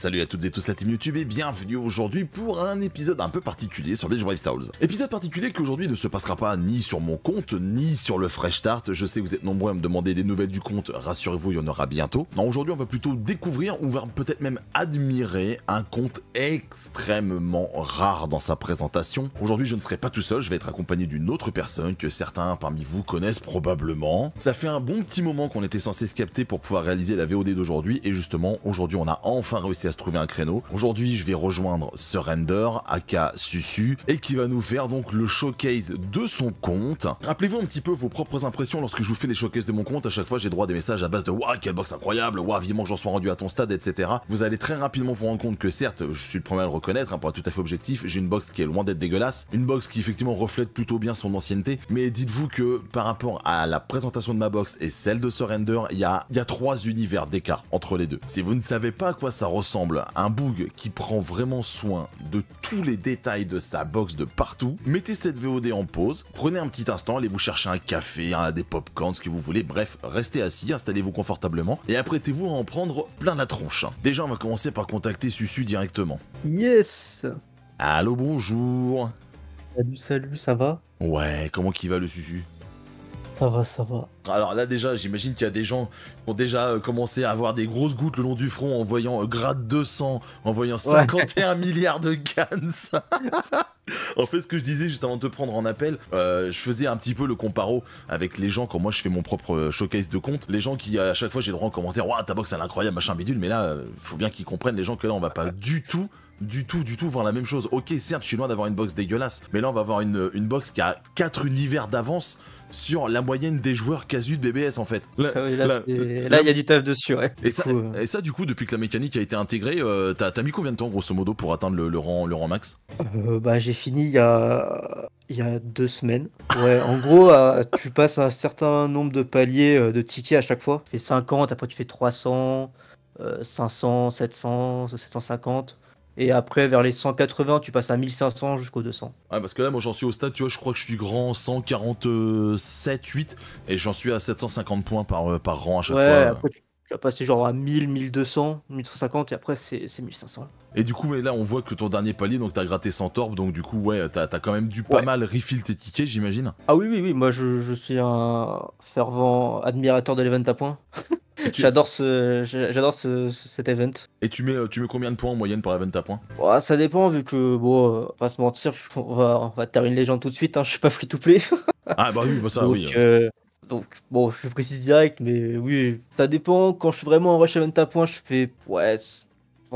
Salut à toutes et tous, la team YouTube et bienvenue aujourd'hui pour un épisode un peu particulier sur les Brave Souls. Épisode particulier qui aujourd'hui ne se passera pas ni sur mon compte, ni sur le Fresh Start. Je sais que vous êtes nombreux à me demander des nouvelles du compte, rassurez-vous, il y en aura bientôt. Non, aujourd'hui on va plutôt découvrir, ou peut-être même admirer un compte extrêmement rare dans sa présentation. Aujourd'hui je ne serai pas tout seul, je vais être accompagné d'une autre personne que certains parmi vous connaissent probablement. Ça fait un bon petit moment qu'on était censé se capter pour pouvoir réaliser la VOD d'aujourd'hui, et justement aujourd'hui on a enfin réussi à se trouver un créneau. Aujourd'hui, je vais rejoindre Surrender, aka Susu, et qui va nous faire donc le showcase de son compte. Rappelez-vous un petit peu vos propres impressions lorsque je vous fais les showcases de mon compte. À chaque fois, j'ai droit à des messages à base de Waouh, quelle box incroyable, Waouh, vivement que j'en sois rendu à ton stade, etc. Vous allez très rapidement vous rendre compte que certes, je suis le premier à le reconnaître, hein, pour être tout à fait objectif, j'ai une box qui est loin d'être dégueulasse, une box qui effectivement reflète plutôt bien son ancienneté, mais dites-vous que par rapport à la présentation de ma box et celle de Surrender, il y a, y a trois univers d'écart entre les deux. Si vous ne savez pas à quoi ça ressemble, un bug qui prend vraiment soin de tous les détails de sa box de partout. Mettez cette VOD en pause, prenez un petit instant, allez vous chercher un café, des popcorns, ce que vous voulez. Bref, restez assis, installez-vous confortablement et apprêtez-vous à en prendre plein la tronche. Déjà, on va commencer par contacter Susu directement. Yes Allô, bonjour Salut, salut, ça va Ouais, comment qu'il va le Susu ça va, ça va. Alors là déjà, j'imagine qu'il y a des gens qui ont déjà euh, commencé à avoir des grosses gouttes le long du front en voyant euh, grade 200, en voyant 51 milliards de Gans. en fait, ce que je disais juste avant de te prendre en appel, euh, je faisais un petit peu le comparo avec les gens quand moi je fais mon propre showcase de compte. Les gens qui, à chaque fois, j'ai droit en commentaire, waouh, ta box elle est incroyable, machin bidule, mais là, faut bien qu'ils comprennent les gens que là, on va pas du tout du tout, du tout voir la même chose. Ok, certes, je suis loin d'avoir une box dégueulasse, mais là, on va avoir une, une box qui a 4 univers d'avance sur la moyenne des joueurs casu de BBS en fait. Ah là, il y a du taf dessus. Ouais. Euh. Et, ça, du coup, depuis que la mécanique a été intégrée, euh, t'as mis combien de temps grosso modo pour atteindre le, le rang, le rang max euh, Bah, j'ai fini il y a... y a deux semaines. Ouais, en gros, tu passes un certain nombre de paliers de tickets à chaque fois. Et 50, après tu fais 300. 500, 700, 750. Et après, vers les 180, tu passes à 1500 jusqu'au 200. Ouais, parce que là, moi, j'en suis au stade, tu vois, je crois que je suis grand 147, 8, et j'en suis à 750 points par, euh, par rang à chaque fois. Tu vas passer genre à 1000, 1200, 1150 et après c'est 1500. Et du coup, mais là on voit que ton dernier palier, donc t'as gratté 100 orbes, donc du coup, ouais, t'as as quand même dû pas mal refill tes tickets, j'imagine. Ah oui, oui, oui, moi je, je suis un fervent admirateur de l'event à points. J'adore ce, j'adore ce, cet event. Et tu mets, euh, tu mets combien de points en moyenne par l'event à points ouais, Ça dépend vu que bon, euh, pas se mentir, on va, on va te les gens tout de suite. Hein, je suis pas free to play. ah bah oui, bah ça oui. Euh, donc, bon, je précise direct, mais oui, ça dépend. Quand je suis vraiment en rush à 20 points, je fais, ouais,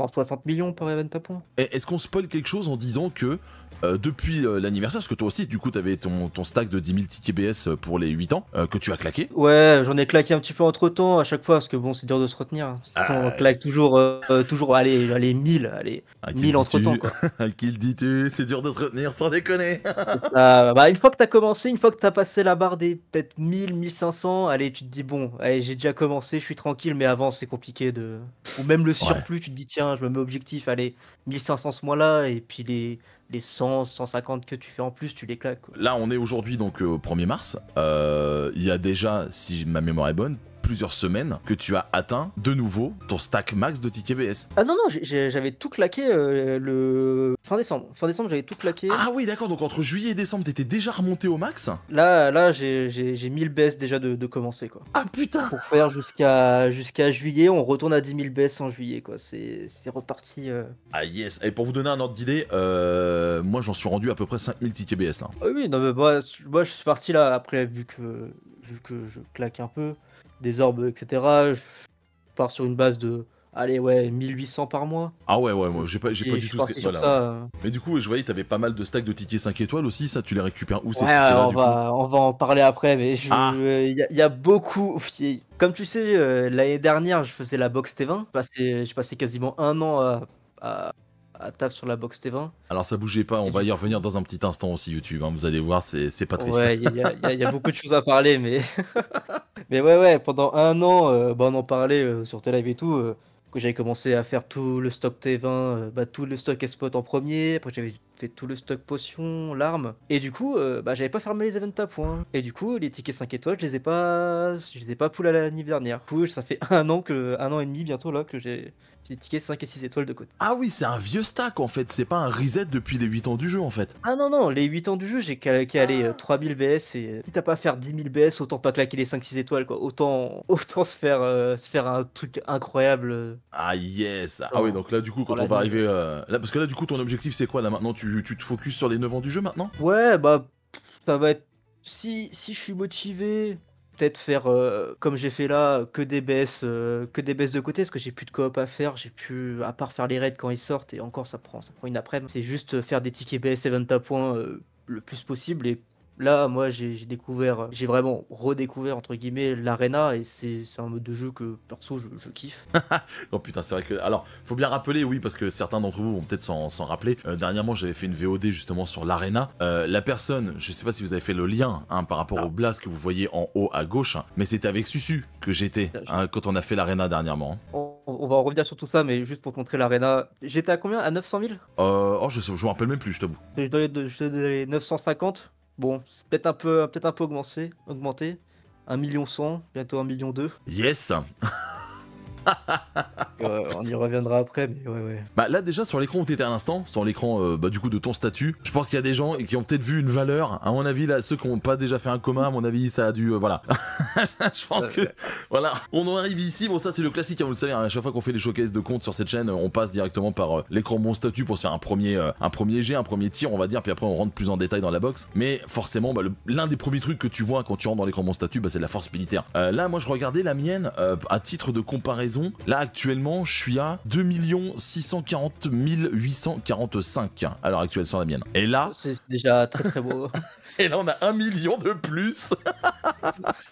60 millions par Evan Tapon. Est-ce qu'on spoil quelque chose en disant que euh, depuis euh, l'anniversaire, parce que toi aussi, du coup, t'avais ton, ton stack de 10 000 tickets euh, pour les 8 ans, que tu as claqué Ouais, j'en ai claqué un petit peu entre temps à chaque fois, parce que bon, c'est dur de se retenir. Hein. Ah, On claque toujours, toujours, allez, allez 1000, allez, 1000 ah, entre temps. À qui le tu C'est dur de se retenir, sans déconner. bah, une fois que t'as commencé, une fois que t'as passé la barre des peut-être 1000, 1500, allez, tu te dis, bon, allez, j'ai déjà commencé, je suis tranquille, mais avant, c'est compliqué de. Ou même le surplus, tu te dis, tiens, je me mets objectif, allez, 1500 ce mois-là, et puis les, les 100, 150 que tu fais en plus, tu les claques. Là, on est aujourd'hui donc euh, au 1er mars. Euh, il y a déjà, si ma mémoire est bonne, plusieurs semaines que tu as atteint de nouveau ton stack max de tickets BS. Ah non, non, j'avais tout claqué euh, le fin décembre. Fin décembre, j'avais tout claqué. Ah oui, d'accord, donc entre juillet et décembre, t'étais déjà remonté au max Là, là j'ai 1000 BS déjà de, commencer, quoi. Ah putain Pour faire jusqu'à jusqu'à juillet, on retourne à 10 000 BS en juillet, quoi. C'est reparti. Euh. Ah yes, et pour vous donner un ordre d'idée, euh, moi j'en suis rendu à peu près 5000 tickets BS là. Ah oui, non, mais moi, moi je suis parti là, après, vu que, vu que je claque un peu des orbes, etc. Je pars sur une base de, allez ouais 1800 par mois. Ah ouais ouais moi j'ai pas, du tout ça. Hein. Mais du coup je voyais t'avais pas mal de stacks de tickets 5 étoiles aussi ça tu les récupères où c'est on, va, on va en parler après mais il ah. euh, y, a beaucoup comme tu sais euh, l'année dernière je faisais la box T20 j'ai passé quasiment un an à, à, sur la box T20. Alors ça bougeait pas, on va y revenir dans un petit instant aussi YouTube, hein, vous allez voir, c'est, pas triste. Ouais, il y, a beaucoup de choses à parler, mais Mais ouais, ouais, pendant un an, euh, bah, on en parlait euh, sur tes lives et tout. Euh, que j'avais commencé à faire tout le stock T20, bah, tout le stock spot en premier. Après, j'avais fait tout le stock potion, l'arme. Et du coup, euh, bah, j'avais pas fermé les events à points. Et du coup, les tickets 5 étoiles, je les ai pas, je les ai pas à l'année dernière. Du coup, ça fait un an que, un an et demi bientôt là que j'ai les tickets 5 et 6 étoiles de côté. Ah oui, c'est un vieux stack en fait, c'est pas un reset depuis les 8 ans du jeu en fait. Ah non, non, les 8 ans du jeu, j'ai calé les 3000 BS et euh, si t'as pas à faire 10 000 BS, autant pas claquer les 5-6 étoiles quoi, autant, autant se, faire, euh, faire un truc incroyable. Ah yes, ah, oui, donc là du coup, quand on va arriver. Là, parce que là du coup, ton objectif c'est quoi là maintenant tu, te focuses sur les 9 ans du jeu maintenant Ouais, bah, ça va être. Si, si je suis motivé, peut-être faire euh, comme j'ai fait là que des baisses euh, que des baisses de côté parce que j'ai plus de coop à faire j'ai plus à part faire les raids quand ils sortent et encore ça prend ça prend une après c'est juste faire des tickets BS 20 à points euh, le plus possible et Là, moi, j'ai découvert, euh, j'ai vraiment redécouvert entre guillemets l'arena et c'est un mode de jeu que perso je, kiffe. Non oh putain, c'est vrai que alors faut bien rappeler, oui, parce que certains d'entre vous vont peut-être s'en rappeler. Euh, dernièrement, j'avais fait une VOD justement sur l'arena. Euh, la personne, je sais pas si vous avez fait le lien hein, par rapport ah. au blast que vous voyez en haut à gauche, hein, mais c'était avec Susu que j'étais ah, hein, quand on a fait l'arena dernièrement. On, va en revenir sur tout ça, mais juste pour te montrer l'arena, j'étais à combien À 900 000 Oh, je, je me rappelle même plus, je t'avoue. Je dois 950. Bon, peut-être un peu, peut-être un peu augmenté, augmenté. 1 million 100, bientôt 1 million 2. Yes on y reviendra après, mais ouais, ouais. Bah là, déjà, sur l'écran où t'étais à l'instant, sur l'écran euh, bah, du coup de ton statut, je pense qu'il y a des gens qui ont peut-être vu une valeur. À mon avis, là, ceux qui n'ont pas déjà fait un commun, à mon avis, ça a dû. Euh, voilà. je pense que. Voilà. On en arrive ici. Bon, ça, c'est le classique, hein, vous le savez. Hein. à chaque fois qu'on fait les showcases de comptes sur cette chaîne, on passe directement par euh, l'écran mon statut pour se faire un premier, un premier jet, un premier tir, on va dire. Puis après, on rentre plus en détail dans la box. Mais forcément, bah, l'un des premiers trucs que tu vois quand tu rentres dans l'écran mon statut, bah, c'est la force militaire. là, moi, je regardais la mienne à titre de comparaison. Là, actuellement, je suis à 2 640 845 à l'heure actuelle sur la mienne. Et là... C'est déjà très très beau. Et là, on a un million de plus.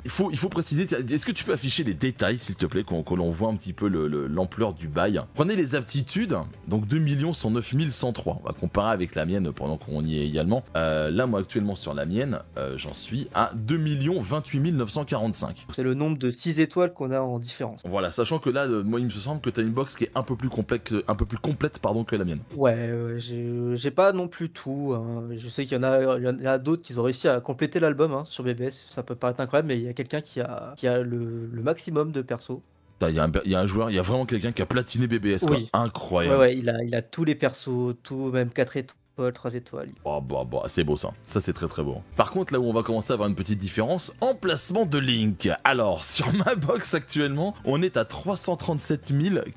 il, faut, il faut préciser, est-ce que tu peux afficher les détails, s'il te plaît, qu'on, voit un petit peu le, l'ampleur du bail Prenez les aptitudes, donc 2 109 103. On va comparer avec la mienne pendant qu'on y est également. Euh, là, moi, actuellement, sur la mienne, euh, j'en suis à 2 28 945. C'est le nombre de 6 étoiles qu'on a en différence. Voilà, sachant que là, euh, moi, il me semble que tu as une box qui est un peu plus, complexe, un peu plus complète pardon, que la mienne. Ouais, j'ai, pas non plus tout. Hein. Je sais qu'il y en a, y en a d'autres qui ils ont réussi à compléter l'album hein, sur BBS. Ça peut paraître incroyable, mais il y a quelqu'un qui a, le, maximum de persos. Il y, a un joueur, il y a vraiment quelqu'un qui a platiné BBS, incroyable. il, a, il a tous les persos, tout, même 4 étoiles 3 étoiles. Oh, bah, bah, c'est beau ça. Ça, c'est très très beau. Par contre, là où on va commencer à avoir une petite différence, emplacement de Link. Alors, sur ma box actuellement, on est à 337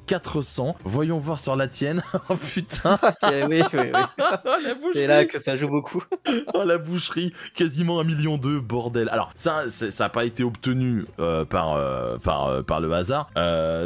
400. Voyons voir sur la tienne. oh putain. Ah, oui, oh, c'est là que ça joue beaucoup. oh la boucherie, quasiment un million de bordel. Alors, ça, ça n'a pas été obtenu euh, par, euh, euh, par, le hasard.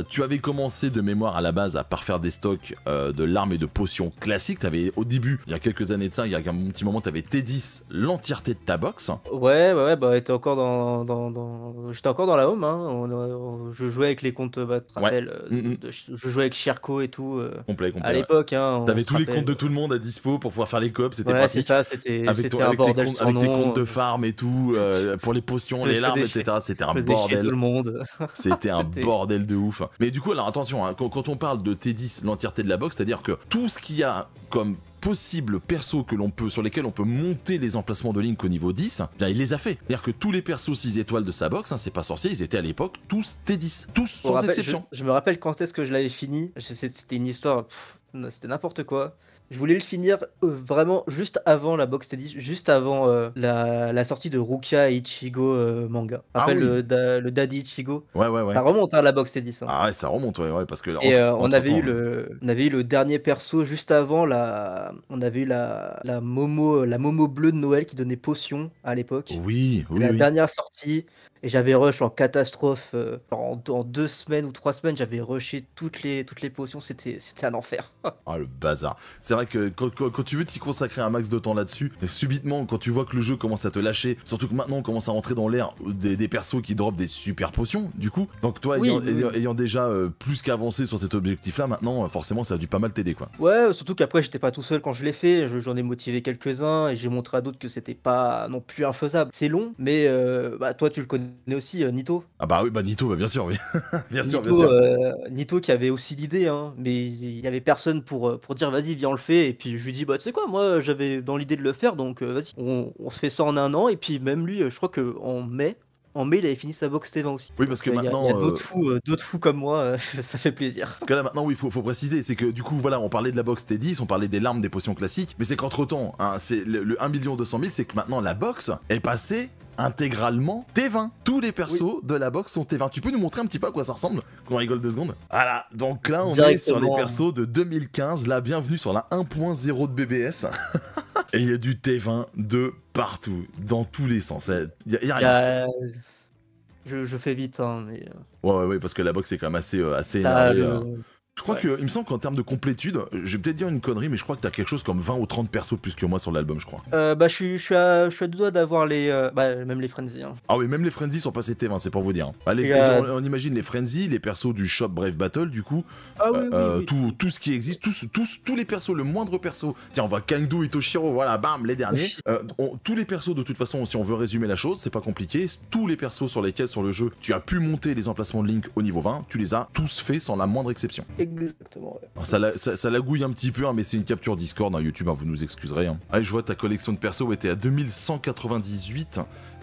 tu avais commencé de mémoire à la base à parfaire des stocks de larmes et de potions classiques. Tu avais au début, il quelques années de ça, il y a un petit moment, tu avais T10, l'entièreté de ta box. Ouais, ouais, ouais bah, j'étais encore dans, dans, j'étais encore dans la home. Hein. je jouais avec les comptes, bah, euh, mm, mm. je jouais avec Sherco et tout. Euh, complet, complet, à l'époque, hein, T'avais tous les comptes de euh. tout le monde à dispo pour pouvoir faire les coops, c'était pratique. avec, tes comptes, de farm et tout, pour les potions, les larmes, etc. C'était un bordel. le monde. c'était un bordel de ouf. Mais du coup, alors attention, hein, quand, quand, on parle de T10, l'entièreté de la box, c'est-à-dire que tout ce qu'il y a comme possibles persos que l'on peut, sur lesquels on peut monter les emplacements de Link au niveau 10, eh il les a fait. C'est-à-dire que tous les persos 6 étoiles de sa box, hein, c'est pas sorcier, ils étaient à l'époque tous T10. Tous, sans exception. Je, je, me rappelle quand est-ce que je l'avais fini. C'était une histoire, c'était n'importe quoi. Je voulais le finir euh, vraiment juste avant la box C10 juste avant euh, la, sortie de Rukia et Ichigo euh, manga. Ah après le, Daddy Ichigo. Ouais, ouais, ouais. Ça remonte à hein, la box teddy. Hein. Ah ouais, ça remonte, ouais, ouais parce que. Et on, avait eu le, on avait eu le dernier perso juste avant la. On avait eu la, la Momo, la Momo bleue de Noël qui donnait potion à l'époque. Oui, oui. La dernière sortie. Et j'avais rush en catastrophe. en, deux semaines ou trois semaines, j'avais rushé toutes les, toutes les potions. C'était, c'était un enfer. ah, le bazar. C'est que quand, tu veux t'y consacrer un max de temps là-dessus, subitement, quand tu vois que le jeu commence à te lâcher, surtout que maintenant on commence à rentrer dans l'air des, des, persos qui drop des super potions, du coup. Donc toi, ayant, déjà euh, plus qu'avancé sur cet objectif-là, maintenant, euh, forcément, ça a dû pas mal t'aider, quoi. Ouais, surtout qu'après, j'étais pas tout seul quand je l'ai fait. J'en ai motivé quelques-uns et j'ai montré à d'autres que c'était pas non plus infaisable. C'est long, mais euh, bah, toi, tu le connais aussi, Nito. Ah bah oui, bah Nito, bah, bien sûr, oui. bien sûr, Nito, qui avait aussi l'idée, hein, mais il y avait personne pour, pour dire vas-y, viens, le faire. Et puis je lui dis, bah tu sais quoi, moi j'avais dans l'idée de le faire, donc euh, vas-y, on, se fait ça en un an. Et puis même lui, je crois que en mai, en mai, il avait fini sa box T20 aussi. Oui, parce que maintenant. Il y a, euh, euh, d'autres fous, comme moi, ça fait plaisir. Parce que là, maintenant, il faut, préciser, c'est que du coup, voilà, on parlait de la box T10, on parlait des larmes, des potions classiques, mais c'est qu'entre temps, hein, c'est le, le, 1 200 000, c'est que maintenant la box est passée intégralement T20. Tous les persos de la box sont T20. Tu peux nous montrer un petit peu à quoi ça ressemble Qu'on rigole deux secondes. Voilà, donc là on est sur les persos de 2015. La bienvenue sur la 1.0 de BBS. Et il y a du T20 de partout, dans tous les sens. Il eh, y, a rien. Bah, je, fais vite, hein, euh. Ouais, ouais, ouais, parce que la box est quand même assez, euh, assez bah, je crois que, il me semble qu'en termes de complétude, je vais peut-être dire une connerie, mais je crois que t'as quelque chose comme 20 ou 30 persos plus que moi sur l'album, je crois. Euh, bah, je suis, je à, deux doigts d'avoir les, euh, bah, même les Frenzy. Hein. Ah oui, même les Frenzy sont passés T20, c'est pour vous dire. Euh, on, imagine les Frenzy, les persos du shop Brave Battle, du coup, ah tout, ce qui existe, tous, tous, tous les persos, le moindre perso. Tiens, on voit Kangdo Itoshiro, voilà, bam, les derniers. tous les persos, de toute façon, si on veut résumer la chose, c'est pas compliqué. Tous les persos sur lesquels sur le jeu tu as pu monter les emplacements de Link au niveau 20, tu les as tous faits sans la moindre exception. Exactement. ça, la, ça, gouille un petit peu, hein, mais c'est une capture Discord, hein, YouTube, hein, vous nous excuserez. Allez, je vois ta collection de perso était à 2198.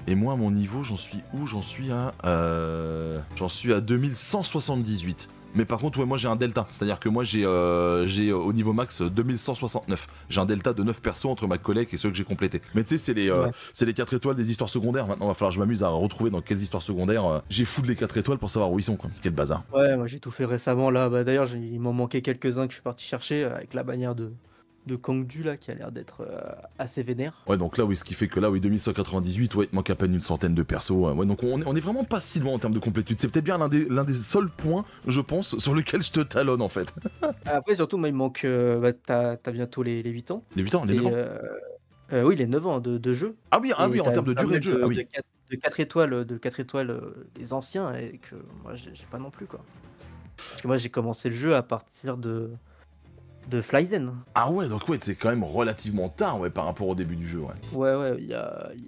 Et moi, mon niveau, j'en suis où J'en suis à. Euh, j'en suis à 2178. Mais par contre, moi j'ai un delta, c'est-à-dire que moi j'ai euh, j'ai euh, au niveau max 2169. Euh, j'ai un delta de 9 persos entre ma collègue et ceux que j'ai complétés. Mais tu sais, c'est les, les 4 étoiles des histoires secondaires. Maintenant, va falloir que je m'amuse à retrouver dans quelles histoires secondaires j'ai foutu les 4 étoiles pour savoir où ils sont. Quoi. Quel bazar. Ouais, moi j'ai tout fait récemment là. Bah, D'ailleurs, il m'en manquait quelques-uns que je suis parti chercher avec la bannière de, de Kangdu là qui a l'air d'être euh, assez vénère. Ouais, donc là, oui, ce qui fait que là, oui, 2198, ouais, il manque à peine une centaine de persos. Hein. Ouais, donc on est, on est, vraiment pas si loin en termes de complétude. C'est peut-être bien l'un des, l'un des seuls points, je pense, sur lequel je te talonne en fait. Après, surtout, moi, il manque. Euh, bah, t'as, bientôt les, les, 8 ans. Les 8 ans, les 9 ans. Euh, oui, les 9 ans de, de jeu. Ah oui, ah oui en termes de durée de, jeu. De, ah oui. 4, de, 4, étoiles, de 4 étoiles les anciens, et que moi, j'ai, j'ai pas non plus, quoi. Parce que moi, j'ai commencé le jeu à partir de de Flyzen. Ah ouais, donc ouais, c'est quand même relativement tard ouais, par rapport au début du jeu. Ouais, ouais,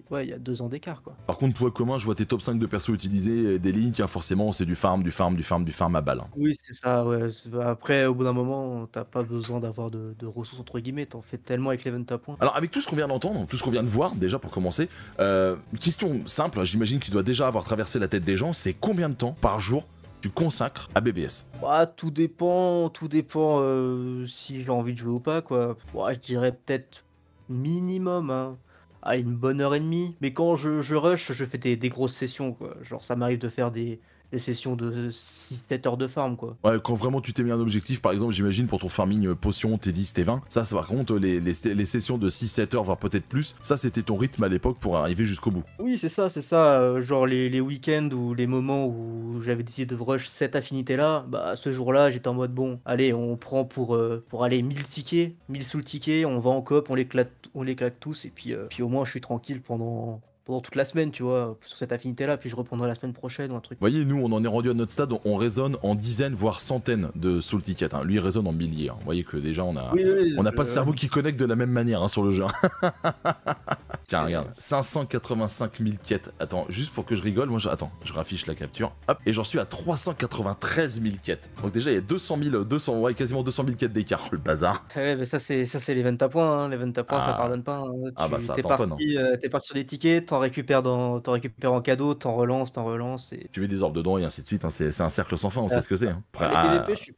ouais, il y a, deux ans d'écart quoi. Par contre, toi commun, je vois tes top 5 de persos utiliser euh, des lignes, hein, forcément, c'est du farm, du farm, du farm, du farm à balle. Hein. Oui, c'est ça, ouais. Après, au bout d'un moment, t'as pas besoin d'avoir de, ressources entre guillemets, t'en fais tellement avec l'event à point. Alors, avec tout ce qu'on vient d'entendre, tout ce qu'on vient de voir, déjà pour commencer, euh, question simple, hein, j'imagine qu'il doit déjà avoir traversé la tête des gens, c'est combien de temps par jour tu consacres à BBS bah, Tout dépend, tout dépend euh, si j'ai envie de jouer ou pas. quoi. je dirais peut-être minimum hein, à une bonne heure et demie. Mais quand je, rush, je fais des, des grosses sessions. Quoi. Genre, ça m'arrive de faire des, les sessions de 6-7 heures de farm quoi. Ouais, quand vraiment tu t'es mis un objectif, par exemple, j'imagine pour ton farming euh, potion, T10, T20, ça, ça par contre, les, sessions de 6-7 heures, voire peut-être plus, ça c'était ton rythme à l'époque pour arriver jusqu'au bout. Oui, c'est ça, c'est ça. Euh, genre les, week-ends ou les moments où j'avais décidé de rush cette affinité là, bah ce jour-là, j'étais en mode bon, allez, on prend pour, euh, pour aller 1000 tickets, 1000 sous le ticket, on va en coop, on les claque, on tous, et puis, puis au moins je suis tranquille pendant, toute la semaine, tu vois, sur cette affinité-là, puis je reprendrai la semaine prochaine ou un truc. Vous voyez, nous, on en est rendu à notre stade, on résonne en dizaines, voire centaines de soul tickets. Hein. Lui, il en milliers. Hein. Vous voyez que déjà, on n'a on n'a pas le cerveau qui connecte de la même manière hein, sur le jeu. Tiens, regarde, 585 000 quêtes. Attends, juste pour que je rigole, moi, attends, je raffiche la capture. Hop, et j'en suis à 393 000 quêtes. Donc déjà, il y a 200 000, 200, ouais, quasiment 200 000 quêtes d'écart, le bazar. Eh ouais, mais ça, c'est ça, c'est les à points. Hein. Les à points, ça ah. pardonne pas. Hein. Ah bah ça t'es parti, euh, t'es parti sur des tickets, t'en récupères, récupères en cadeau, t'en relances, t'en relances. Tu mets des orbes dedans et ainsi de suite. Hein. C'est, un cercle sans fin. On sait euh, ce que c'est. Hein. Après, PVP, ah. je suis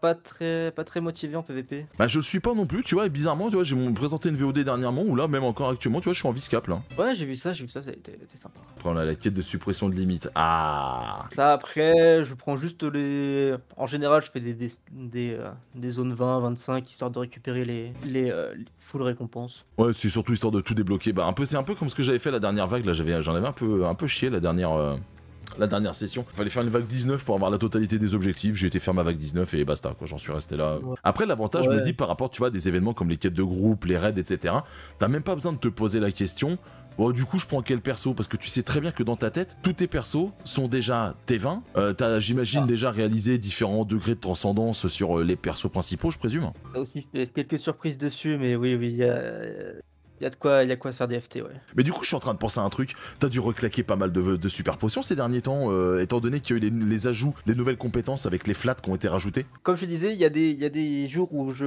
pas, très, pas très motivé en PVP. Bah je le suis pas non plus. Tu vois, et bizarrement, tu vois, j'ai présenté une VOD dernièrement ou là, même encore actuellement, tu vois je suis en viscap là. Ouais, j'ai vu ça, j'ai vu ça, c'était sympa. Après, on a la quête de suppression de limite. Ah Ça, après, je prends juste les. En général, je fais des, des, euh, zones 20, 25, histoire de récupérer les, euh, les, full récompenses. Ouais, c'est surtout histoire de tout débloquer. Bah, un peu, c'est un peu comme ce que j'avais fait la dernière vague. Là, j'en avais, un peu, un peu chié la dernière, euh, la dernière session. Fallait faire une vague 19 pour avoir la totalité des objectifs. J'ai été faire ma vague 19 et basta, J'en suis resté là. Après, l'avantage, je me dis, par rapport, tu vois, à des événements comme les quêtes de groupe, les raids, etc., t'as même pas besoin de te poser la question. Oh, du coup, je prends quel perso Parce que tu sais très bien que dans ta tête, tous tes persos sont déjà tes 20 euh, t'as, j'imagine, ah. déjà réalisé différents degrés de transcendance sur euh, les persos principaux, je présume. Aussi, quelques surprises dessus, mais oui, oui. a... Euh, il y a de quoi, il y a quoi faire des FT, ouais. Mais du coup, je suis en train de penser à un truc. T'as dû reclaquer pas mal de, super potions ces derniers temps, euh, étant donné qu'il y a eu les, ajouts des nouvelles compétences avec les flats qui ont été rajoutés Comme je disais, il y, a des, y des jours où je,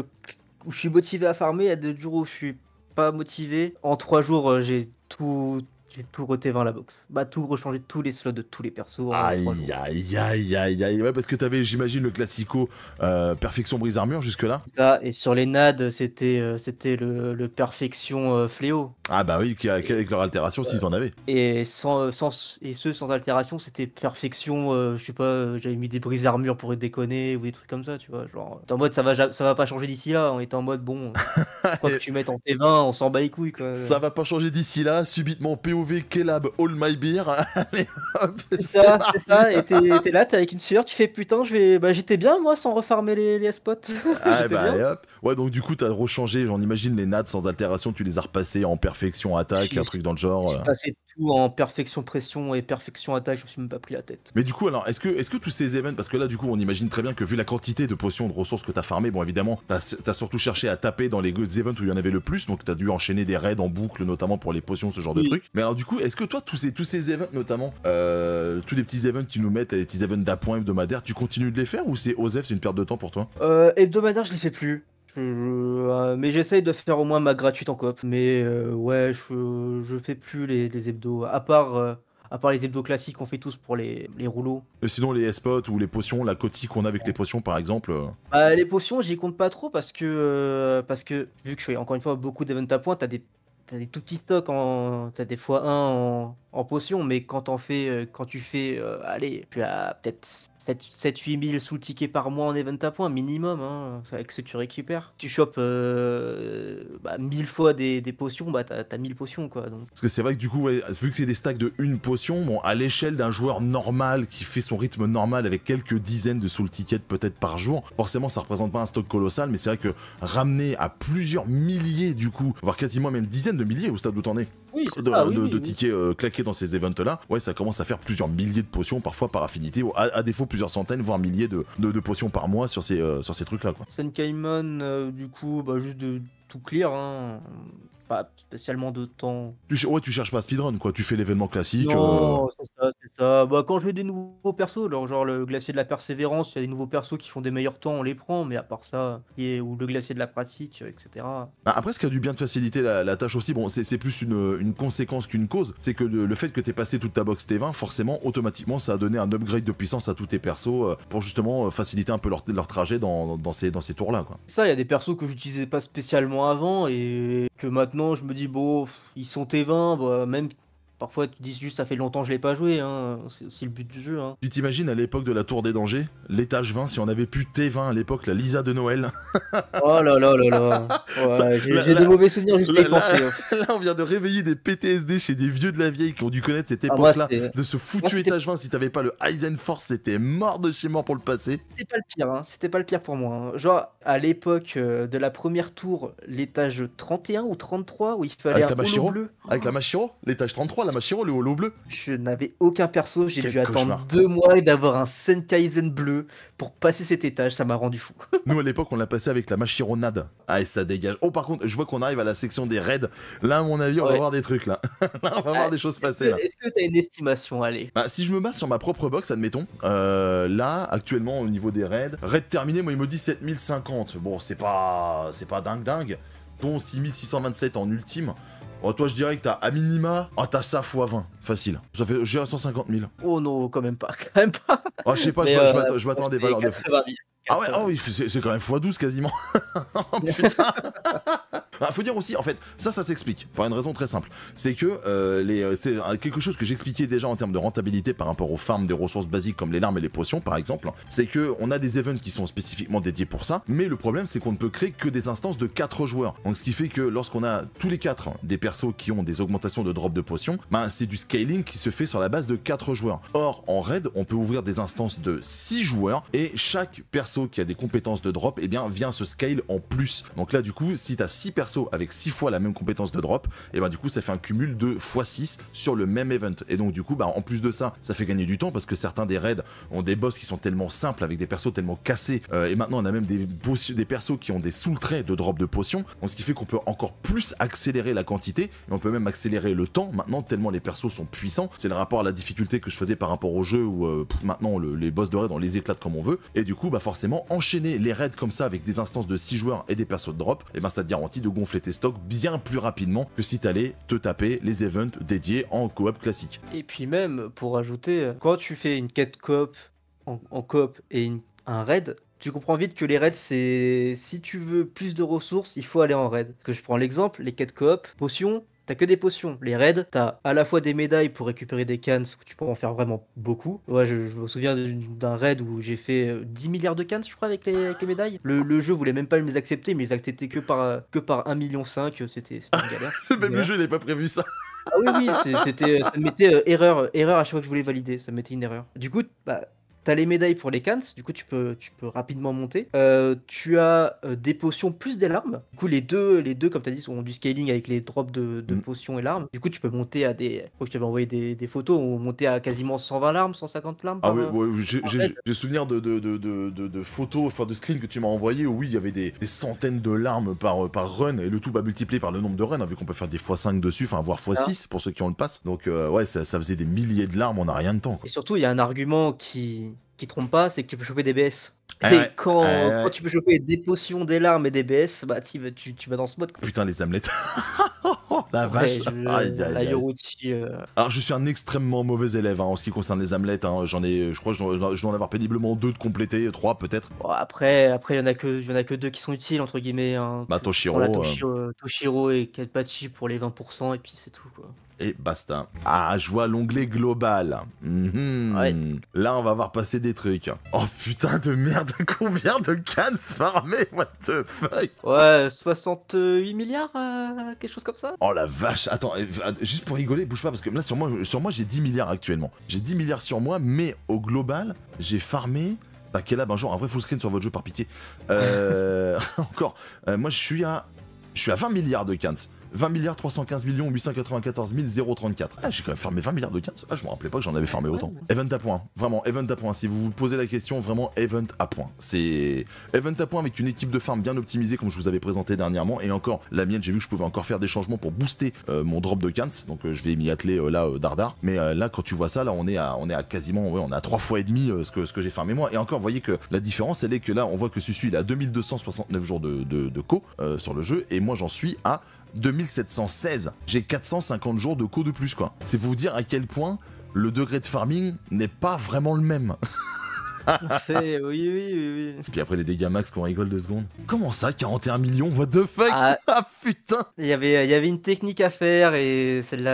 où je suis motivé à farmer, il y a des jours où je suis pas motivé. En trois jours, euh, j'ai tout, j'ai tout vers la box. Bah, tout rechanger tous les slots de tous les persos. Aïe, aïe, aïe, aïe, aïe. Ouais, parce que t'avais, j'imagine, le classico euh, Perfection Brise Armure jusque-là. et sur les nades c'était euh, c'était le, Perfection euh, Fléau. Ah, bah oui, avec leur altération, s'ils en avaient. Et, sans, sans, et ceux sans altération, c'était Perfection, je sais pas, j'avais mis des Brise Armure pour être déconné ou des trucs comme ça, tu vois. Genre, en mode, ça va, ça va pas changer d'ici là. On est en mode, bon, quoi que tu mettes en T20, on s'en bat les couilles, Ça va pas changer d'ici là, subitement ou Kelab All My Beer. Et t'es là, t'es avec une sueur, tu fais putain, bah, j'étais bien moi sans refarmer les, les spots. Ah, bah, ouais, donc du coup, t'as rechangé, j'en imagine, les nattes sans altération, tu les as repassées en perfection attaque, un truc dans le genre. Euh. Ou en perfection pression et perfection attaque, je me suis même pas pris la tête. Mais du coup, alors, est-ce que, est que tous ces events, parce que là, du coup, on imagine très bien que vu la quantité de potions, de ressources que t'as farmé, bon, évidemment, t'as as surtout cherché à taper dans les events où il y en avait le plus, donc t'as dû enchaîner des raids en boucle, notamment pour les potions, ce genre de trucs. Mais alors, du coup, est-ce que toi, tous ces, tous ces events, notamment, euh, tous les petits events qui nous mettent, les petits events d'appoint hebdomadaire, tu continues de les faire ou c'est Osef, c'est une perte de temps pour toi euh, Hebdomadaire, je les fais plus. Euh, mais j'essaye de faire au moins ma gratuite en coop. Mais euh, ouais, je, je fais plus les, les hebdos. À part, euh, à part les hebdos classiques qu'on fait tous pour les, rouleaux. Et sinon, les spots ou les potions, la cotique qu'on a avec les potions par exemple bah, Les potions, j'y compte pas trop parce que, parce que vu que je fais encore une fois beaucoup d'events à points, t'as des. T'as des tout petits stocks, en... t'as des fois un en, en potions, mais quand, t'en fais, quand tu fais, allez, puis à peut-être 7-8 000 sous-tickets par mois en event à points, minimum, hein, avec ce que tu récupères. Tu chopes 1000 euh, bah, fois des, potions, bah t'as 1000 potions quoi. Donc. Parce que c'est vrai que du coup, vu que c'est des stacks de une potion, bon, à l'échelle d'un joueur normal qui fait son rythme normal avec quelques dizaines de sous-tickets peut-être par jour, forcément ça représente pas un stock colossal, mais c'est vrai que ramener à plusieurs milliers du coup, voire quasiment même dizaines de milliers au stade où t'en es, de, ah tickets euh, claqués dans ces events-là, ouais, ça commence à faire plusieurs milliers de potions, parfois par affinité, à, défaut plusieurs centaines, voire milliers de, potions par mois sur ces, euh, sur ces trucs-là. Sun Kaimon euh, du coup, bah, juste de tout clear, hein. pas spécialement de temps. ouais, tu cherches pas speedrun, quoi. Tu fais l'événement classique. Euh, bah, quand je vais des nouveaux persos, genre, genre le glacier de la persévérance, il y a des nouveaux persos qui font des meilleurs temps, on les prend, mais à part ça, ou le glacier de la pratique, euh, etc. Bah, après, ce qui a du bien de faciliter la, tâche aussi, bon, c'est plus une, conséquence qu'une cause, c'est que le, fait que tu passé toute ta box T20, forcément, automatiquement, ça a donné un upgrade de puissance à tous tes persos euh, pour justement faciliter un peu leur, leur trajet dans, dans ces, tours-là. Ça, il y a des persos que j'utilisais pas spécialement avant et que maintenant je me dis, bon, ils sont T20, bah, même Parfois, tu dis juste ça fait longtemps que je l'ai pas joué, hein. c'est le but du jeu. Hein. Tu t'imagines à l'époque de la Tour des Dangers, l'étage 20, si on avait pu T20 à l'époque, la Lisa de Noël. oh là là là là J'ai de mauvais souvenirs juste à penser. Hein. Là, on vient de réveiller des PTSD chez des vieux de la vieille qui ont dû connaître cette ah, époque-là, de ce foutu étage 20. Si tu t'avais pas le Eisenforce, c'était mort de chez moi pour le passé. C'était pas le pire, hein. c'était pas le pire pour moi. Genre, à l'époque euh, de la première tour, l'étage 31 ou 33, où il fallait avec la bleu. Avec la Machiro L'étage 33 bleu. Je n'avais aucun perso, j'ai dû attendre deux mois et d'avoir un Senkaizen bleu pour passer cet étage, ça m'a rendu fou. Nous à l'époque on l'a passé avec la machironade, Ah et ça dégage. Oh par contre, je vois qu'on arrive à la section des raids. Là à mon avis, on va voir des trucs là. on va voir ah, des choses passer Est-ce que t'as une estimation Allez. Bah, si je me base sur ma propre box, admettons, euh, là actuellement au niveau des raids, raid terminé, moi il me dit 7050. Bon, c'est pas c'est pas dingue dingue dont 6627 en ultime. Oh, toi, je dirais que t'as à minima, oh, t'as ça x 20, facile. Ça fait, j'ai 150 000. Oh non, quand même pas, quand même pas. Oh, je sais pas, je m'attends des euh, valeurs de fou. Ah ouais, ah oui, c'est quand même x12 quasiment. oh, putain. il bah, faut dire aussi, en fait, ça, ça s'explique pour une raison très simple. C'est que euh, euh, c'est euh, quelque chose que j'expliquais déjà en termes de rentabilité par rapport aux farms des ressources basiques comme les larmes et les potions, par exemple. C'est que on a des events qui sont spécifiquement dédiés pour ça, mais le problème, c'est qu'on ne peut créer que des instances de 4 joueurs. Donc, ce qui fait que lorsqu'on a tous les 4 des persos qui ont des augmentations de drop de potions, ben, c'est du scaling qui se fait sur la base de 4 joueurs. Or, en raid, on peut ouvrir des instances de 6 joueurs et chaque perso qui a des compétences de drop, eh bien, vient se scale en plus. Donc là, du coup, si tu as 6 avec 6 fois la même compétence de drop, et ben du coup ça fait un cumul de x6 sur le même event. Et donc du coup, bah, en plus de ça, ça fait gagner du temps parce que certains des raids ont des boss qui sont tellement simples avec des persos tellement cassés. Euh, et maintenant on a même des, des persos qui ont des sous-traits de drop de potions, donc ce qui fait qu'on peut encore plus accélérer la quantité et on peut même accélérer le temps maintenant tellement les persos sont puissants. C'est le rapport à la difficulté que je faisais par rapport au jeu où euh, maintenant les boss de raid on les éclate comme on veut. Et du coup, bah forcément enchaîner les raids comme ça avec des instances de 6 joueurs et des persos de drop, et ben ça te garantit de gonfler tes stocks bien plus rapidement que si tu allais te taper les events dédiés en coop classique. Et puis même, pour ajouter, quand tu fais une quête coop en, coop et un raid, tu comprends vite que les raids, c'est si tu veux plus de ressources, il faut aller en raid. que je prends l'exemple, les quêtes coop, potions, t'as que des potions. Les raids, t'as à la fois des médailles pour récupérer des cannes, tu peux en faire vraiment beaucoup. Ouais, je, me souviens d'un raid où j'ai fait 10 euh, milliards de cannes, je crois, avec les, médailles. Le, jeu voulait même pas les accepter, mais ils acceptaient que par, euh, que par 1 million euh, c'était une galère. même le jeu n'avait pas prévu ça. Ah oui, oui, c'était, ça mettait erreur, erreur à chaque fois que je voulais valider, ça mettait une erreur. Du coup, bah, T'as les médailles pour les cans, du coup tu peux, tu peux rapidement monter. Euh, tu as euh, des potions plus des larmes. Du coup les deux, les deux comme t'as dit, ont du scaling avec les drops de, mm. potions et larmes. Du coup tu peux monter à des... Je crois que je t'avais envoyé des, des photos, on montait à quasiment 120 larmes, 150 larmes. Ah oui, euh, ouais, j'ai souvenir de, de, de, de, photos, enfin de screens que tu m'as envoyé où oui, il y avait des, centaines de larmes par, par run et le tout va bah, multiplier par le nombre de runs, hein, vu qu'on peut faire des fois 5 dessus, enfin voire x6 pour ceux qui ont le pass. Donc ouais, ça, faisait des milliers de larmes on a rien de temps. Et surtout, il y a un argument qui, qui trompe pas, c'est que tu peux choper des BS. et ah quand, ah tu peux choper des potions, des larmes et des BS, bah tu, tu vas dans ce mode. Putain, les amelettes. Oh, la vache. Je, aïe, euh. Alors je suis un extrêmement mauvais élève hein, en ce qui concerne les amelettes. Hein. J'en ai, je crois, que je, dois en avoir péniblement deux de compléter trois peut-être. après, après il y en a que, y en a que deux qui sont utiles entre guillemets. Hein. Bah, Toshiro, euh. Euh, Toshiro, et Kenpachi pour les 20% et puis c'est tout quoi et basta. Ah, je vois l'onglet global. Mhm. Là, on va voir passer des trucs. Oh putain de merde, combien de cannes farmées What the fuck Ouais, 68 milliards, quelque chose comme ça Oh la vache, attends, eh, ah, juste pour rigoler, bouge pas parce que là sur moi, sur moi j'ai 10 milliards actuellement. J'ai 10 milliards sur moi, mais au global, j'ai farmé. Bah, quel un jour, un vrai full screen sur votre jeu par pitié. Euh, encore, euh, moi je suis à je suis à 20 milliards de cans. 20 milliards 315 millions 894 034. Ah, j'ai quand même fermé 20 milliards de cartes. Ah, je me rappelais pas que j'en avais farmé autant. Event à point. Vraiment, event à point. Si vous vous posez la question, vraiment, event à point. C'est event à point avec une équipe de farm bien optimisée, comme je vous avais présenté dernièrement. Et encore, la mienne, j'ai vu que je pouvais encore faire des changements pour booster euh, mon drop de cans Donc, euh, je vais m'y atteler euh, là, dardard. Mais là, quand tu vois ça, là, on est à, on est à quasiment, on est à fois et demi ce que, ce que j'ai fermé moi. Et encore, vous voyez que la différence, elle est que là, on voit que Susu, il a 2269 jours de co sur le jeu. Et moi, j'en suis à 2716. J'ai 450 jours de co de plus, quoi. C'est vous dire à quel point le degré de farming n'est pas vraiment le même. oui, oui, oui, oui. Puis après les dégâts max qu'on rigole deux secondes. Comment ça, 41 millions What the fuck Ah, ah putain Il y avait, une technique à faire et celle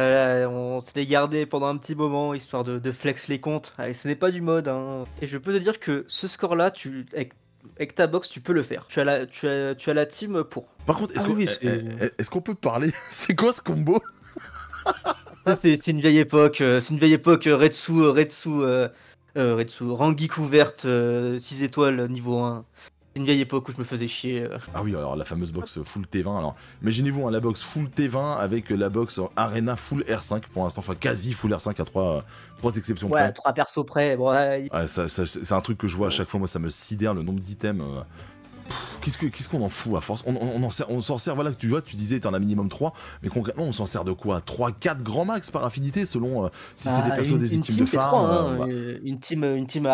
on se gardé pendant un petit moment histoire de, flex les comptes. Allez, ce n'est pas du mode. Hein. Et je peux te dire que ce score-là, tu, avec ta box, tu peux le faire. Tu as la, tu as, la team pour. Par contre, est-ce ah qu'on peut parler C'est quoi ce combo C'est une vieille époque. Euh, c'est une vieille époque. Euh, Retsu, euh, Retsu, Retsu, Rangi couverte, 6 étoiles niveau 1 une vieille époque où je me faisais chier. Euh. Ah oui, alors la fameuse box full T20. Alors, imaginez-vous hein, la box full T20 avec la box Arena full R5 pour l'instant, enfin quasi full R5 à 3 euh, trois exceptions ouais, près. Ouais, trois persos près. ouais. Ah, c'est un truc que je vois à chaque fois, moi ça me sidère le nombre d'items. Euh. Qu'est-ce qu'on en fout à force On, s'en sert, voilà, tu vois, tu disais, t'en as minimum 3, mais concrètement, on s'en sert de quoi 3, 4 grands max par affinité, selon euh, si c'est des bah, personnes des équipes de femmes. Hein. Euh, bah. euh, une team, une team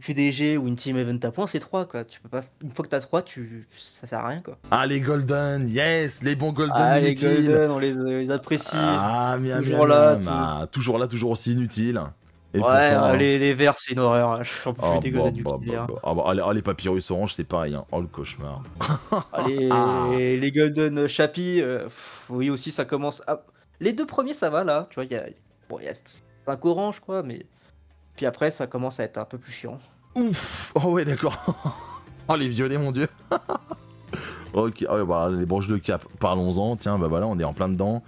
QDG ou une team event à points, c'est 3, quoi. Tu peux pas... Une fois que t'as 3, tu... ça sert à rien, quoi. Ah, les golden, yes, les bons golden ah, inutiles. Les golden, on les, apprécie. Ah, ah, toujours là, toujours là, toujours aussi inutile ouais, euh, hein. les, les verts, c'est une horreur. Hein. Je suis en plus du les papyrus orange, c'est pareil. Hein. Oh, le cauchemar. les, les, Golden chapi, euh, oui, aussi, ça commence. À... Les deux premiers, ça va là. Tu vois, il y a, bon, y a 5 oranges quoi, mais. Puis après, ça commence à être un peu plus chiant. Ouf Oh, ouais, d'accord. oh, les violets, mon dieu. ok, ah, bah, les branches de cap. Parlons-en. Tiens, bah voilà, on est en plein dedans.